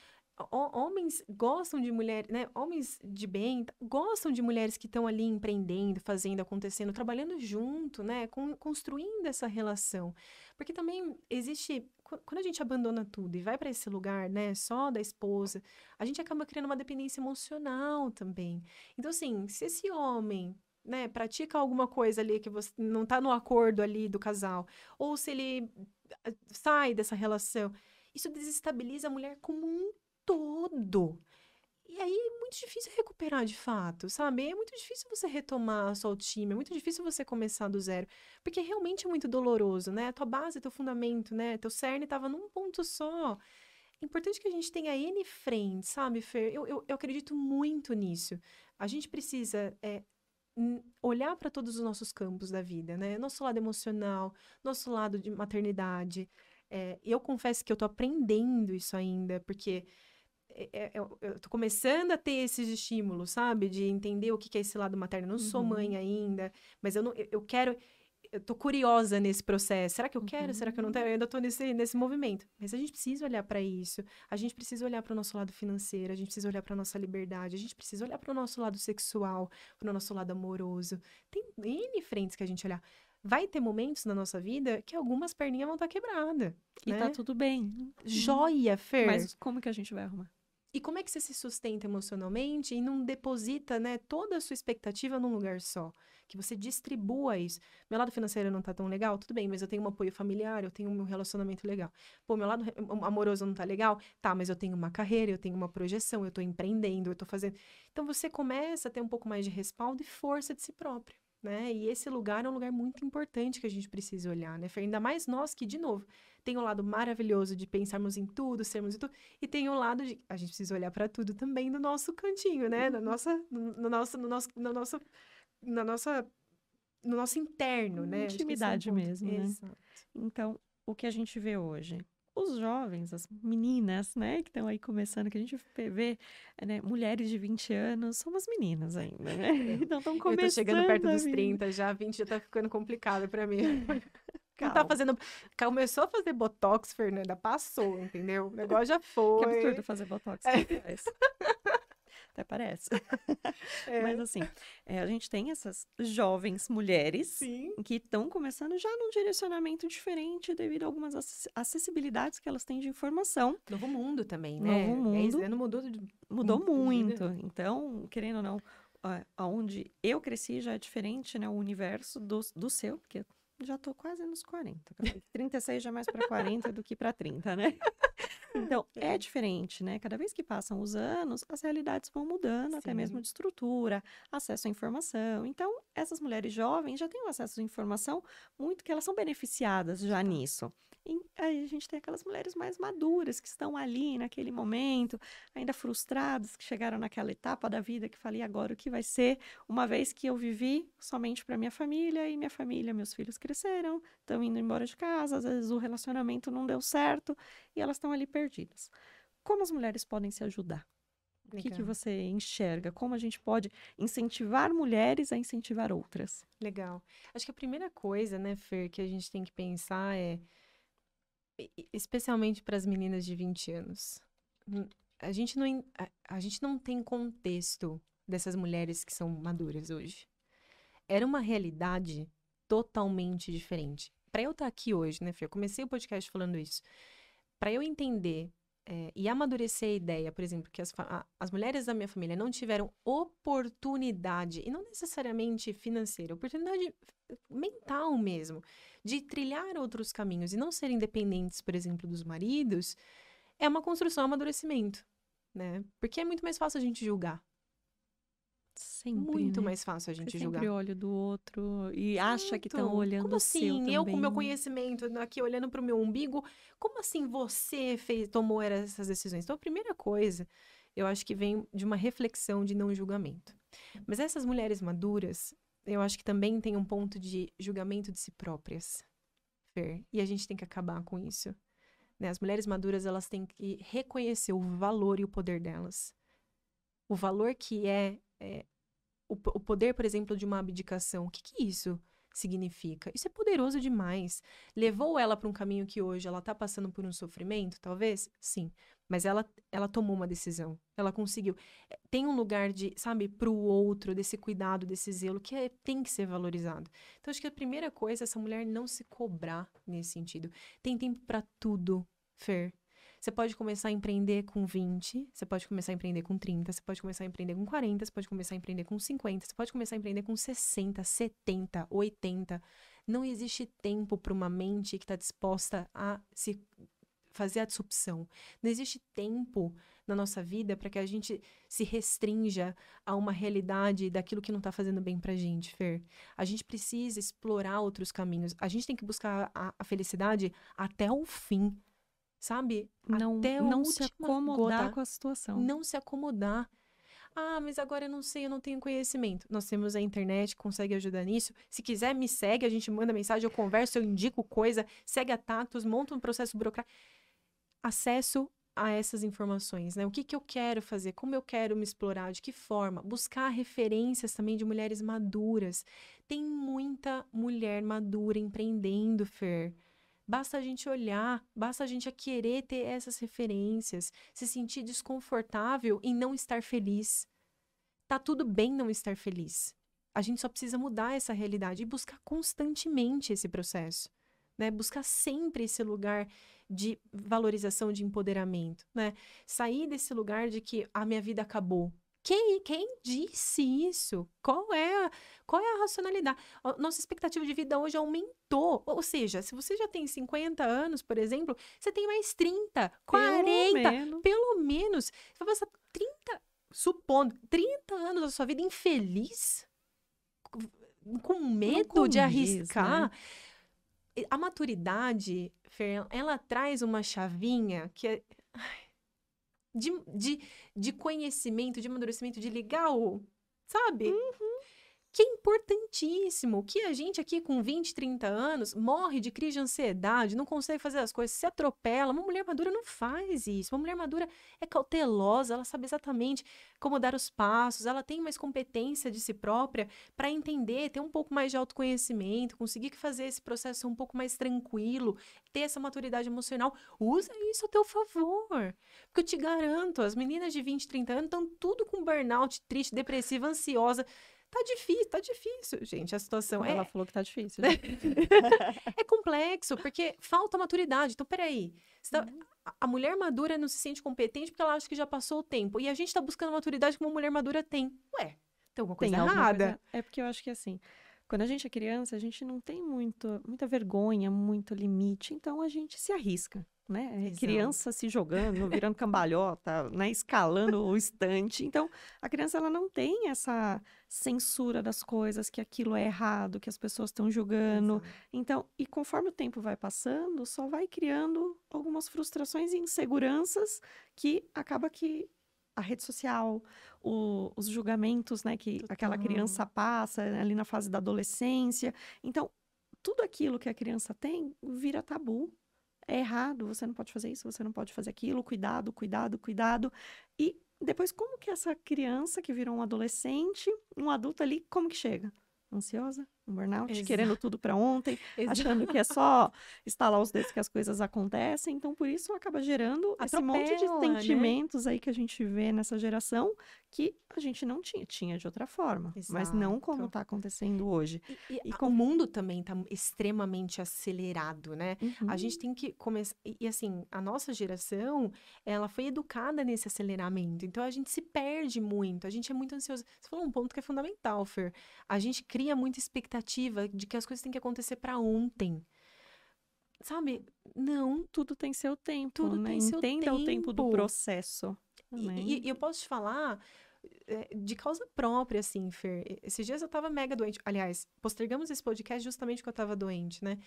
homens gostam de mulheres, né? Homens de bem gostam de mulheres que estão ali empreendendo, fazendo, acontecendo, trabalhando junto, né? Com, construindo essa relação. Porque também existe. Quando a gente abandona tudo e vai para esse lugar, né? Só da esposa, a gente acaba criando uma dependência emocional também. Então, assim, se esse homem né, pratica alguma coisa ali que você não está no acordo ali do casal, ou se ele sai dessa relação. Isso desestabiliza a mulher como um todo. E aí é muito difícil recuperar de fato, sabe? É muito difícil você retomar a sua autoestima, é muito difícil você começar do zero, porque realmente é muito doloroso, né? A tua base, teu fundamento, né? Teu cerne estava num ponto só. É importante que a gente tenha N frente, sabe, Fer? Eu, eu, eu acredito muito nisso. A gente precisa é, olhar para todos os nossos campos da vida, né? Nosso lado emocional, nosso lado de maternidade. É, eu confesso que eu tô aprendendo isso ainda, porque é, é, eu, eu tô começando a ter esses estímulos, sabe? De entender o que, que é esse lado materno. Eu não uhum. sou mãe uhum. ainda, mas eu, não, eu, eu quero eu tô curiosa nesse processo. Será que eu quero? Uhum. Será que eu não tenho? Uhum. Eu ainda tô nesse, nesse movimento. Mas a gente precisa olhar para isso. A gente precisa olhar para o nosso lado financeiro, a gente precisa olhar para nossa liberdade, a gente precisa olhar para o nosso lado sexual, para o nosso lado amoroso. Tem N frentes que a gente olhar vai ter momentos na nossa vida que algumas perninhas vão estar tá quebradas. E tá né? tá tudo bem. Uhum. Joia, Fer. Mas como que a gente vai arrumar? E como é que você se sustenta emocionalmente e não deposita, né, toda a sua expectativa num lugar só? Que você distribua isso. Meu lado financeiro não tá tão legal? Tudo bem, mas eu tenho um apoio familiar, eu tenho um relacionamento legal. Pô, meu lado amoroso não tá legal? Tá, mas eu tenho uma carreira, eu tenho uma projeção, eu tô empreendendo, eu tô fazendo. Então você começa a ter um pouco mais de respaldo e força de si próprio. Né? E esse lugar é um lugar muito importante que a gente precisa olhar, né? Ainda mais nós que, de novo, tem o um lado maravilhoso de pensarmos em tudo, sermos em tudo, e tem o um lado de a gente precisa olhar para tudo também no nosso cantinho, né? Na nossa, no nosso, no nosso, na nossa, na nossa, no nosso interno, né? Intimidade é mesmo, né? Exato. Então, o que a gente vê hoje, os jovens, as meninas, né, que estão aí começando, que a gente vê, né, mulheres de 20 anos, são meninas ainda, né? Então estão começando. Eu tô chegando perto dos 30, já 20 já tá ficando complicado para mim. *laughs* Não tá fazendo. Começou a fazer botox, Fernanda, passou, entendeu? O negócio já foi. *laughs* Que absurdo fazer botox. É. Até parece. *laughs* É. Mas assim, é, a gente tem essas jovens mulheres Sim. que estão começando já num direcionamento diferente devido a algumas acessibilidades que elas têm de informação. Novo mundo também, né? Novo é mundo. É, mudou, de... mudou muito. Então, querendo ou não, aonde eu cresci já é diferente, né? O universo do, do seu, porque já tô quase nos 40. 36 já é mais para 40 do que para 30, né? *laughs* Então, *laughs* é. diferente, né? Cada vez que passam os anos, as realidades vão mudando, Sim. até mesmo de estrutura, acesso à informação. Então, essas mulheres jovens já têm um acesso à informação muito que elas são beneficiadas já tá. nisso. E aí a gente tem aquelas mulheres mais maduras que estão ali naquele momento, ainda frustradas, que chegaram naquela etapa da vida que falei agora o que vai ser, uma vez que eu vivi somente para minha família e minha família, meus filhos cresceram, estão indo embora de casa, às vezes o relacionamento não deu certo e elas estão ali perdidas. Como as mulheres podem se ajudar? O que, que, você enxerga? Como a gente pode incentivar mulheres a incentivar outras? Legal. Acho que a primeira coisa, né, Fer, que a gente tem que pensar é, especialmente para as meninas de 20 anos, a gente não, a, a gente não tem contexto dessas mulheres que são maduras hoje. Era uma realidade totalmente diferente. Para eu estar tá aqui hoje, né, Fer? Eu comecei o podcast falando isso para eu entender é, e amadurecer a ideia, por exemplo, que as, a, as mulheres da minha família não tiveram oportunidade, e não necessariamente financeira, oportunidade mental mesmo, de trilhar outros caminhos e não serem dependentes, por exemplo, dos maridos, é uma construção, um amadurecimento, né? Porque é muito mais fácil a gente julgar. Sempre, muito né? mais fácil a gente julgar. Sempre olho do outro e muito. acha que tá estão olhando como assim? Eu com meu conhecimento aqui olhando para o meu umbigo, como assim você fez, tomou essas decisões? Então a primeira coisa, eu acho que vem de uma reflexão de não julgamento. Mas essas mulheres maduras, eu acho que também tem um ponto de julgamento de si próprias, Fer. E a gente tem que acabar com isso. Né? As mulheres maduras elas têm que reconhecer o valor e o poder delas. O valor que é é, o, o, poder, por exemplo, de uma abdicação. O que, que isso significa? Isso é poderoso demais. Levou ela para um caminho que hoje ela está passando por um sofrimento, talvez? Sim. Mas ela, ela tomou uma decisão. Ela conseguiu. É, tem um lugar de, sabe, para o outro, desse cuidado, desse zelo, que é, tem que ser valorizado. Então, acho que a primeira coisa é essa mulher não se cobrar nesse sentido. Tem tempo para tudo, Fer. Você pode começar a empreender com 20, você pode começar a empreender com 30, você pode começar a empreender com 40, você pode começar a empreender com 50, você pode começar a empreender com 60, 70, 80. Não existe tempo para uma mente que está disposta a se fazer a disrupção. Não existe tempo na nossa vida para que a gente se restrinja a uma realidade daquilo que não está fazendo bem para gente, Fer. A gente precisa explorar outros caminhos. A gente tem que buscar a, a felicidade até o fim sabe? Não, Até não se acomodar gota, com a situação. Não se acomodar. Ah, mas agora eu não sei, eu não tenho conhecimento. Nós temos a internet, consegue ajudar nisso. Se quiser, me segue, a gente manda mensagem, eu converso, eu indico coisa, segue a Tatos, monta um processo burocrático. Acesso a essas informações, né? O que, que eu quero fazer, como eu quero me explorar, de que forma? Buscar referências também de mulheres maduras. Tem muita mulher madura empreendendo, Fer. Basta a gente olhar, basta a gente querer ter essas referências, se sentir desconfortável em não estar feliz. Tá tudo bem não estar feliz. A gente só precisa mudar essa realidade e buscar constantemente esse processo. Né? Buscar sempre esse lugar de valorização, de empoderamento, né? Sair desse lugar de que a ah, minha vida acabou, quem, quem disse isso? Qual é, a, qual é a racionalidade? nossa expectativa de vida hoje aumentou. Ou seja, se você já tem 50 anos, por exemplo, você tem mais 30, 40, pelo menos. Pelo menos você vai passar 30, supondo, 30 anos da sua vida infeliz, com medo com de arriscar. Isso, né? A maturidade, Fer, ela traz uma chavinha que é... Ai, de, de, de conhecimento, de amadurecimento, de ligar o. Sabe? Uhum que é importantíssimo, que a gente aqui com 20, 30 anos morre de crise de ansiedade, não consegue fazer as coisas, se atropela. Uma mulher madura não faz isso. Uma mulher madura é cautelosa, ela sabe exatamente como dar os passos, ela tem mais competência de si própria para entender, ter um pouco mais de autoconhecimento, conseguir fazer esse processo um pouco mais tranquilo, ter essa maturidade emocional. Usa isso a teu favor. Porque eu te garanto, as meninas de 20, 30 anos estão tudo com burnout, triste, depressiva, ansiosa Tá difícil, tá difícil, gente. A situação é Ela é... falou que tá difícil. *laughs* Né? *laughs* é complexo, porque falta maturidade. Então, peraí. Tá... Uhum. A mulher madura não se sente competente porque ela acha que já passou o tempo. E a gente tá buscando maturidade que uma mulher madura tem. Ué, tem alguma coisa tem errada. Coisa... É porque eu acho que assim. Quando a gente é criança, a gente não tem muito, muita vergonha, muito limite, então a gente se arrisca né? É Exato. Criança se jogando, virando cambalhota, né? escalando o estante. Então, a criança ela não tem essa censura das coisas, que aquilo é errado, que as pessoas estão julgando. Exato. Então, e conforme o tempo vai passando, só vai criando algumas frustrações e inseguranças que acaba que a rede social, o, os julgamentos, né, que Total. aquela criança passa ali na fase da adolescência. Então, tudo aquilo que a criança tem vira tabu é errado, você não pode fazer isso, você não pode fazer aquilo, cuidado, cuidado, cuidado. E depois, como que essa criança que virou um adolescente, um adulto ali, como que chega? Ansiosa, um burnout, Exato. querendo tudo para ontem, *laughs* Exato. achando que é só *laughs* instalar os dedos que as coisas acontecem. Então, por isso acaba gerando Atropela, esse monte de né? sentimentos né? aí que a gente vê nessa geração que a gente não tinha, tinha de outra forma, Exato. mas não como está acontecendo hoje. E, e, e com... o mundo também está extremamente acelerado, né? Uhum. A gente uhum. tem que começar e assim a nossa geração ela foi educada nesse aceleramento, então a gente se perde muito, a gente é muito ansioso. Você falou um ponto que é fundamental, Fer. A gente cria muita expectativa expectativa de que as coisas têm que acontecer para ontem. Sabe? Não. Tudo tem seu tempo. Tudo né? tem seu Entenda tempo. o tempo do processo. E, e, eu posso te falar é, de causa própria, assim, Fer. Esses dias eu tava mega doente. Aliás, postergamos esse podcast justamente porque eu tava doente, né?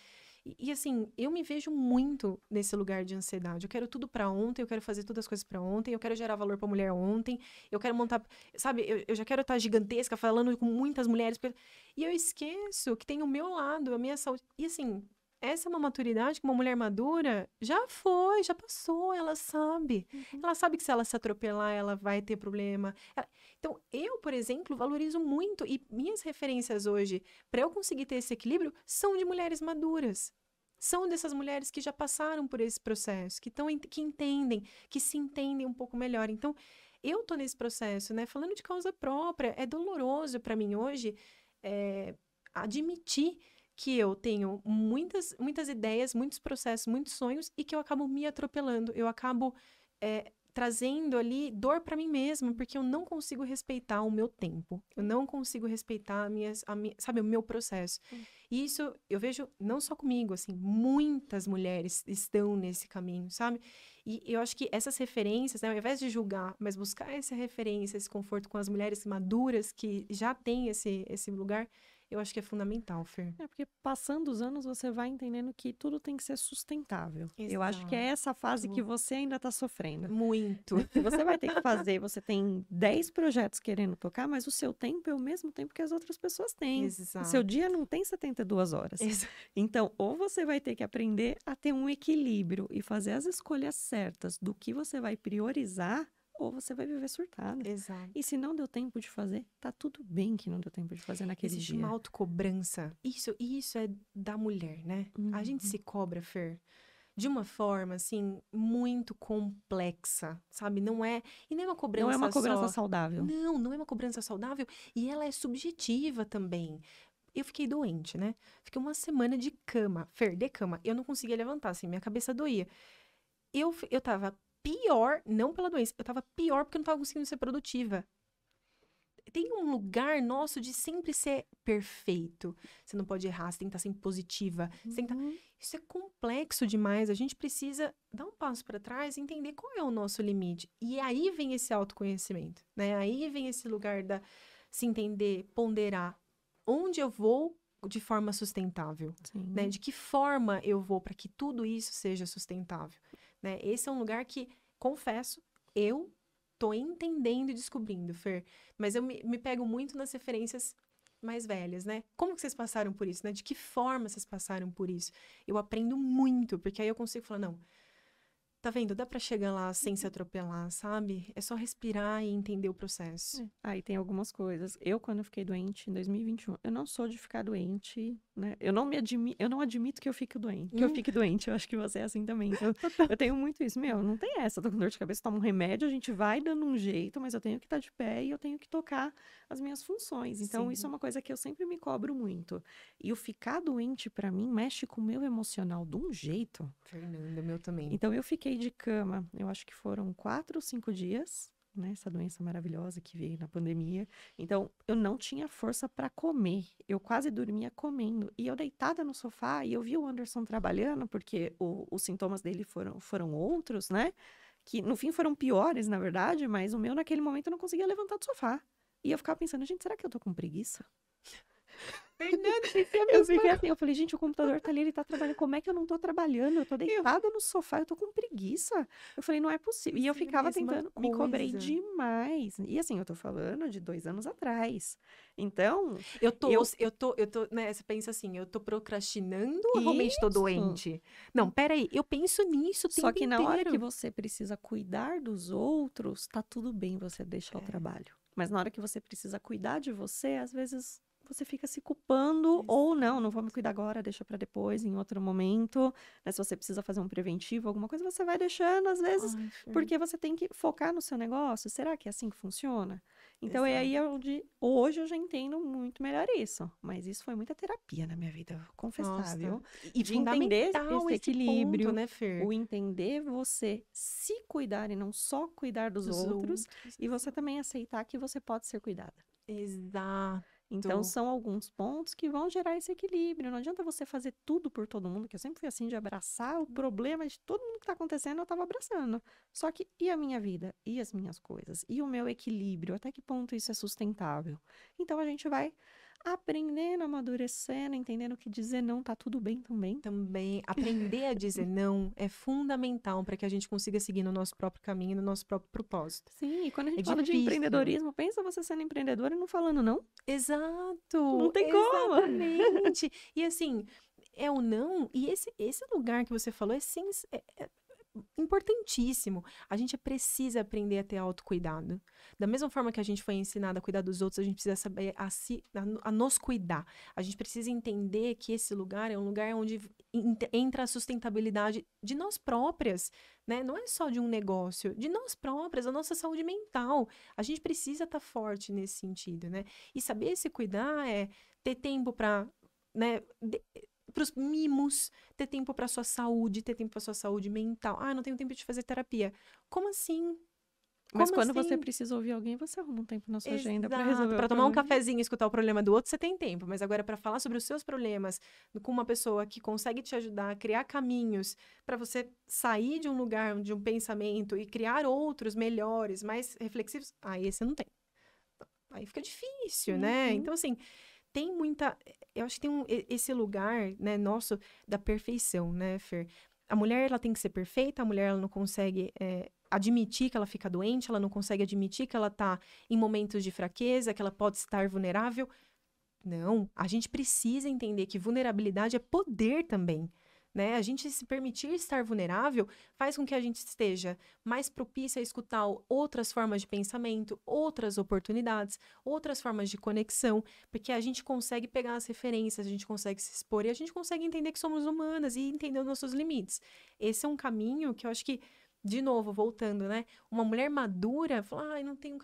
E, assim, eu me vejo muito nesse lugar de ansiedade. Eu quero tudo para ontem, eu quero fazer todas as coisas para ontem, eu quero gerar valor para mulher ontem, eu quero montar, sabe, eu, eu já quero estar tá gigantesca falando com muitas mulheres, porque... e eu esqueço que tem o meu lado, a minha saúde. E assim, essa é uma maturidade que uma mulher madura já foi, já passou, ela sabe. Uhum. Ela sabe que se ela se atropelar, ela vai ter problema. Ela... Então, eu, por exemplo, valorizo muito e minhas referências hoje para eu conseguir ter esse equilíbrio são de mulheres maduras. São dessas mulheres que já passaram por esse processo, que, estão que entendem, que se entendem um pouco melhor. Então, eu tô nesse processo, né? Falando de causa própria, é doloroso para mim hoje é, admitir que eu tenho muitas, muitas ideias, muitos processos, muitos sonhos e que eu acabo me atropelando. Eu acabo é, trazendo ali dor para mim mesma, porque eu não consigo respeitar o meu tempo. Eu não consigo respeitar minhas, a minha, sabe, o meu processo. Hum. E isso eu vejo não só comigo, assim, muitas mulheres estão nesse caminho, sabe? E eu acho que essas referências, né, ao invés de julgar, mas buscar essa referência, esse conforto com as mulheres maduras que já têm esse, esse lugar, eu acho que é fundamental, Fer. É porque passando os anos você vai entendendo que tudo tem que ser sustentável. Exato. Eu acho que é essa fase que tipo, você ainda está sofrendo. Muito. *laughs* Você vai ter que fazer, você tem 10 projetos querendo tocar, mas o seu tempo é o mesmo tempo que as outras pessoas têm. Exato. O seu dia não tem 72 horas. Exato. *laughs* Então, ou você vai ter que aprender a ter um equilíbrio e fazer as escolhas certas do que você vai priorizar ou você vai viver surtada. Exato. E se não deu tempo de fazer, tá tudo bem que não deu tempo de fazer naquele Existe dia. Existe uma autocobrança. Isso, isso é da mulher, né? Uhum. A gente uhum. se cobra, Fer, de uma forma, assim, muito complexa, sabe? Não é... E é não é uma cobrança Não é uma cobrança só... saudável. Não, não é uma cobrança saudável. E ela é subjetiva também. Eu fiquei doente, né? Fiquei uma semana de cama, Fer, de cama. Eu não conseguia levantar, assim, minha cabeça doía eu, eu tava pior, não pela doença, eu tava pior porque eu não tava conseguindo ser produtiva. Tem um lugar nosso de sempre ser perfeito. Você não pode errar, você tem que estar tá sempre positiva. Tá uhum. Estar... Isso é complexo demais. A gente precisa dar um passo para trás e entender qual é o nosso limite. E aí vem esse autoconhecimento, né? Aí vem esse lugar da se entender, ponderar onde eu vou de forma sustentável, né? De que forma eu vou para que tudo isso seja sustentável? Né? Esse é um lugar que, confesso, eu tô entendendo e descobrindo, Fer. Mas eu me, me pego muito nas referências mais velhas, né? Como que vocês passaram por isso, né? De que forma vocês passaram por isso? Eu aprendo muito, porque aí eu consigo falar, não, Tá vendo? Dá para chegar lá sem se uhum. atropelar, sabe? É só respirar e entender o processo. É. Aí ah, tem algumas coisas. Eu, quando eu fiquei doente em 2021, eu não sou de ficar doente, né? Eu não me admi eu não admito que eu fique doente. Hum. Que eu hum. fique doente, eu acho que você é assim também. Eu, então, *laughs* eu tenho muito isso. Meu, não tem essa, tô com dor de cabeça, tomo um remédio, a gente vai dando um jeito, mas eu tenho que estar tá de pé e eu tenho que tocar as minhas funções. Então, Sim. isso é uma coisa que eu sempre me cobro muito. E o ficar doente, para mim, mexe com o meu emocional de um jeito. Fernanda, meu também. Então, eu fiquei fiquei de cama, eu acho que foram quatro ou cinco dias, né? Essa doença maravilhosa que veio na pandemia. Então, eu não tinha força para comer. Eu quase dormia comendo. E eu deitada no sofá e eu vi o Anderson trabalhando, porque o, os sintomas dele foram, foram outros, né? Que no fim foram piores, na verdade, mas o meu naquele momento eu não conseguia levantar do sofá. E eu ficava pensando, gente, será que eu tô com preguiça? Fernando, eu fiquei assim, eu falei, gente, o computador tá ali, ele tá trabalhando. Como é que eu não tô trabalhando? Eu tô deitada eu... no sofá, eu tô com preguiça. Eu falei, não é possível. E eu ficava tentando, coisa. me cobrei demais. E assim, eu tô falando de dois anos atrás. Então. Eu tô, eu, eu tô, eu tô, né? Você pensa assim, eu tô procrastinando ou realmente estou doente? Não, peraí, eu penso nisso. Só que na hora que você precisa cuidar dos outros, tá tudo bem você deixar é. o trabalho. Mas na hora que você precisa cuidar de você, às vezes você fica se culpando isso. ou não, não vou me cuidar agora, deixa para depois, em outro momento. Né? Se você precisa fazer um preventivo, alguma coisa, você vai deixando às vezes, porque você tem que focar no seu negócio. Será que é assim que funciona? Então Exato. é aí onde hoje eu já entendo muito melhor isso. Mas isso foi muita terapia na minha vida, confessável. E de entender esse equilíbrio, ponto, né, Fer? o entender você se cuidar e não só cuidar dos, dos outros, outros, e você também aceitar que você pode ser cuidada. Exato. Então, são alguns pontos que vão gerar esse equilíbrio. Não adianta você fazer tudo por todo mundo, que eu sempre fui assim, de abraçar o problema de todo mundo que está acontecendo, eu estava abraçando. Só que e a minha vida? E as minhas coisas? E o meu equilíbrio? Até que ponto isso é sustentável? Então, a gente vai aprendendo, amadurecendo, entendendo que dizer não tá tudo bem também. Também. Aprender a dizer *laughs* não é fundamental para que a gente consiga seguir no nosso próprio caminho, no nosso próprio propósito. Sim, e quando a gente é fala difícil. de né? empreendedorismo, pensa você sendo empreendedora e não falando não. Exato. Não tem exatamente. como. Exatamente. e assim, é o não, e esse, esse lugar que você falou é, sim é, é importantíssimo. A gente precisa aprender a ter autocuidado. Da mesma forma que a gente foi ensinado a cuidar dos outros, a gente precisa saber a, si, a, a nos cuidar. A gente precisa entender que esse lugar é um lugar onde entra a sustentabilidade de nós próprias, né? Não é só de um negócio, de nós próprias, a nossa saúde mental. A gente precisa estar tá forte nesse sentido, né? E saber se cuidar é ter tempo para, né? De pros mimos, ter tempo para sua saúde, ter tempo para sua saúde mental. Ah, não tenho tempo de fazer terapia. Como assim? Mas quando assim? você precisa ouvir alguém, você arruma um tempo na sua Exato, agenda para resolver. Para tomar um cafezinho e escutar o problema do outro, você tem tempo. Mas agora, para falar sobre os seus problemas com uma pessoa que consegue te ajudar a criar caminhos para você sair de um lugar, de um pensamento e criar outros melhores, mais reflexivos, aí ah, você não tem. Aí fica difícil, né? uhum. né? Então, assim, tem muita. Eu acho que tem um, esse lugar, né, nosso, da perfeição, né, Fer? A mulher, ela tem que ser perfeita, a mulher, ela não consegue é, admitir que ela fica doente, ela não consegue admitir que ela está em momentos de fraqueza, que ela pode estar vulnerável. Não, a gente precisa entender que vulnerabilidade é poder também. Né? A gente se permitir estar vulnerável faz com que a gente esteja mais propício a escutar outras formas de pensamento, outras oportunidades, outras formas de conexão, porque a gente consegue pegar as referências, a gente consegue se expor e a gente consegue entender que somos humanas e entender os nossos limites. Esse é um caminho que eu acho que de novo, voltando, né? Uma mulher madura fala, ai, ah, não tenho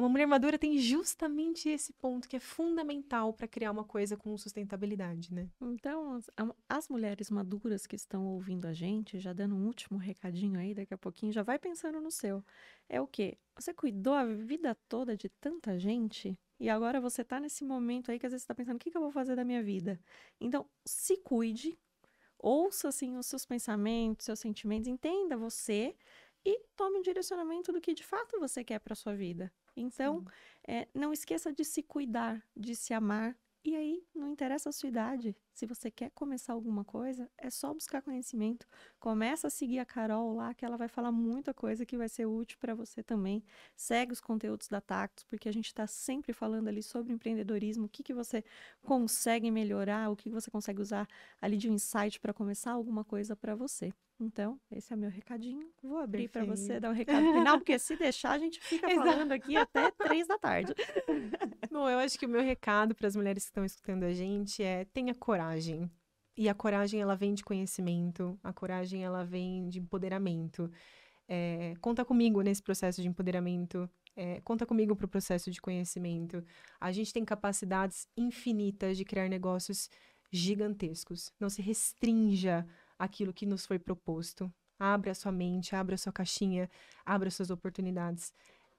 uma mulher madura tem justamente esse ponto que é fundamental para criar uma coisa com sustentabilidade, né? Então, as, mulheres maduras que estão ouvindo a gente, já dando um último recadinho aí, daqui a pouquinho, já vai pensando no seu. É o quê? Você cuidou a vida toda de tanta gente? E agora você está nesse momento aí que às vezes você tá pensando, o que, que eu vou fazer da minha vida? Então, se cuide, ouça assim os seus pensamentos, seus sentimentos, entenda você e tome um direcionamento do que de fato você quer para sua vida. Então, é, não esqueça de se cuidar, de se amar. E aí, não interessa a sua idade. Se você quer começar alguma coisa, é só buscar conhecimento. Começa a seguir a Carol lá, que ela vai falar muita coisa que vai ser útil para você também. Segue os conteúdos da Tactus, porque a gente está sempre falando ali sobre empreendedorismo, o que, que você consegue melhorar, o que, que você consegue usar ali de um insight para começar alguma coisa para você. Então, esse é meu recadinho. Vou abrir para você dar um recado final, porque se deixar, a gente fica *laughs* falando aqui até três da tarde. *laughs* Bom, eu acho que o meu recado para as mulheres que estão escutando a gente é tenha coragem. E a coragem, ela vem de conhecimento, a coragem, ela vem de empoderamento. É, conta comigo nesse processo de empoderamento, é, conta comigo para o processo de conhecimento. A gente tem capacidades infinitas de criar negócios gigantescos. Não se restrinja aquilo que nos foi proposto. Abra sua mente, abra sua caixinha, abra suas oportunidades.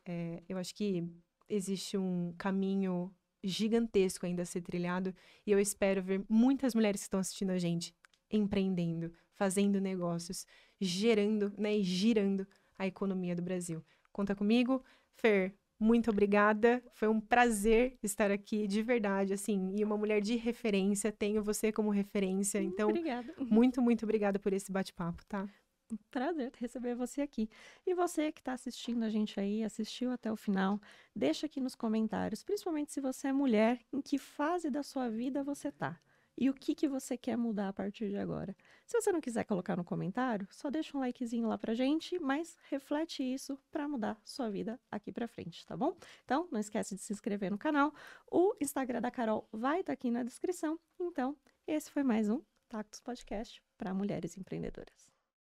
É, eu acho que existe um caminho gigantesco ainda a ser trilhado e eu espero ver muitas mulheres que estão assistindo a gente empreendendo, fazendo negócios, gerando né, e girando a economia do Brasil. Conta comigo. Fer, muito obrigada. Foi um prazer estar aqui, de verdade, assim, e uma mulher de referência. Tenho você como referência. Hum, então, obrigada. muito, muito obrigada por esse bate-papo, tá? prazer receber você aqui. E você que está assistindo a gente aí, assistiu até o final, deixa aqui nos comentários, principalmente se você é mulher, em que fase da sua vida você está e o que, que você quer mudar a partir de agora. Se você não quiser colocar no comentário, só deixa um likezinho lá pra gente, mas reflete isso para mudar sua vida aqui pra frente, tá bom? Então, não esquece de se inscrever no canal. O Instagram da Carol vai estar tá aqui na descrição. Então, esse foi mais um Tactus Podcast para mulheres empreendedoras.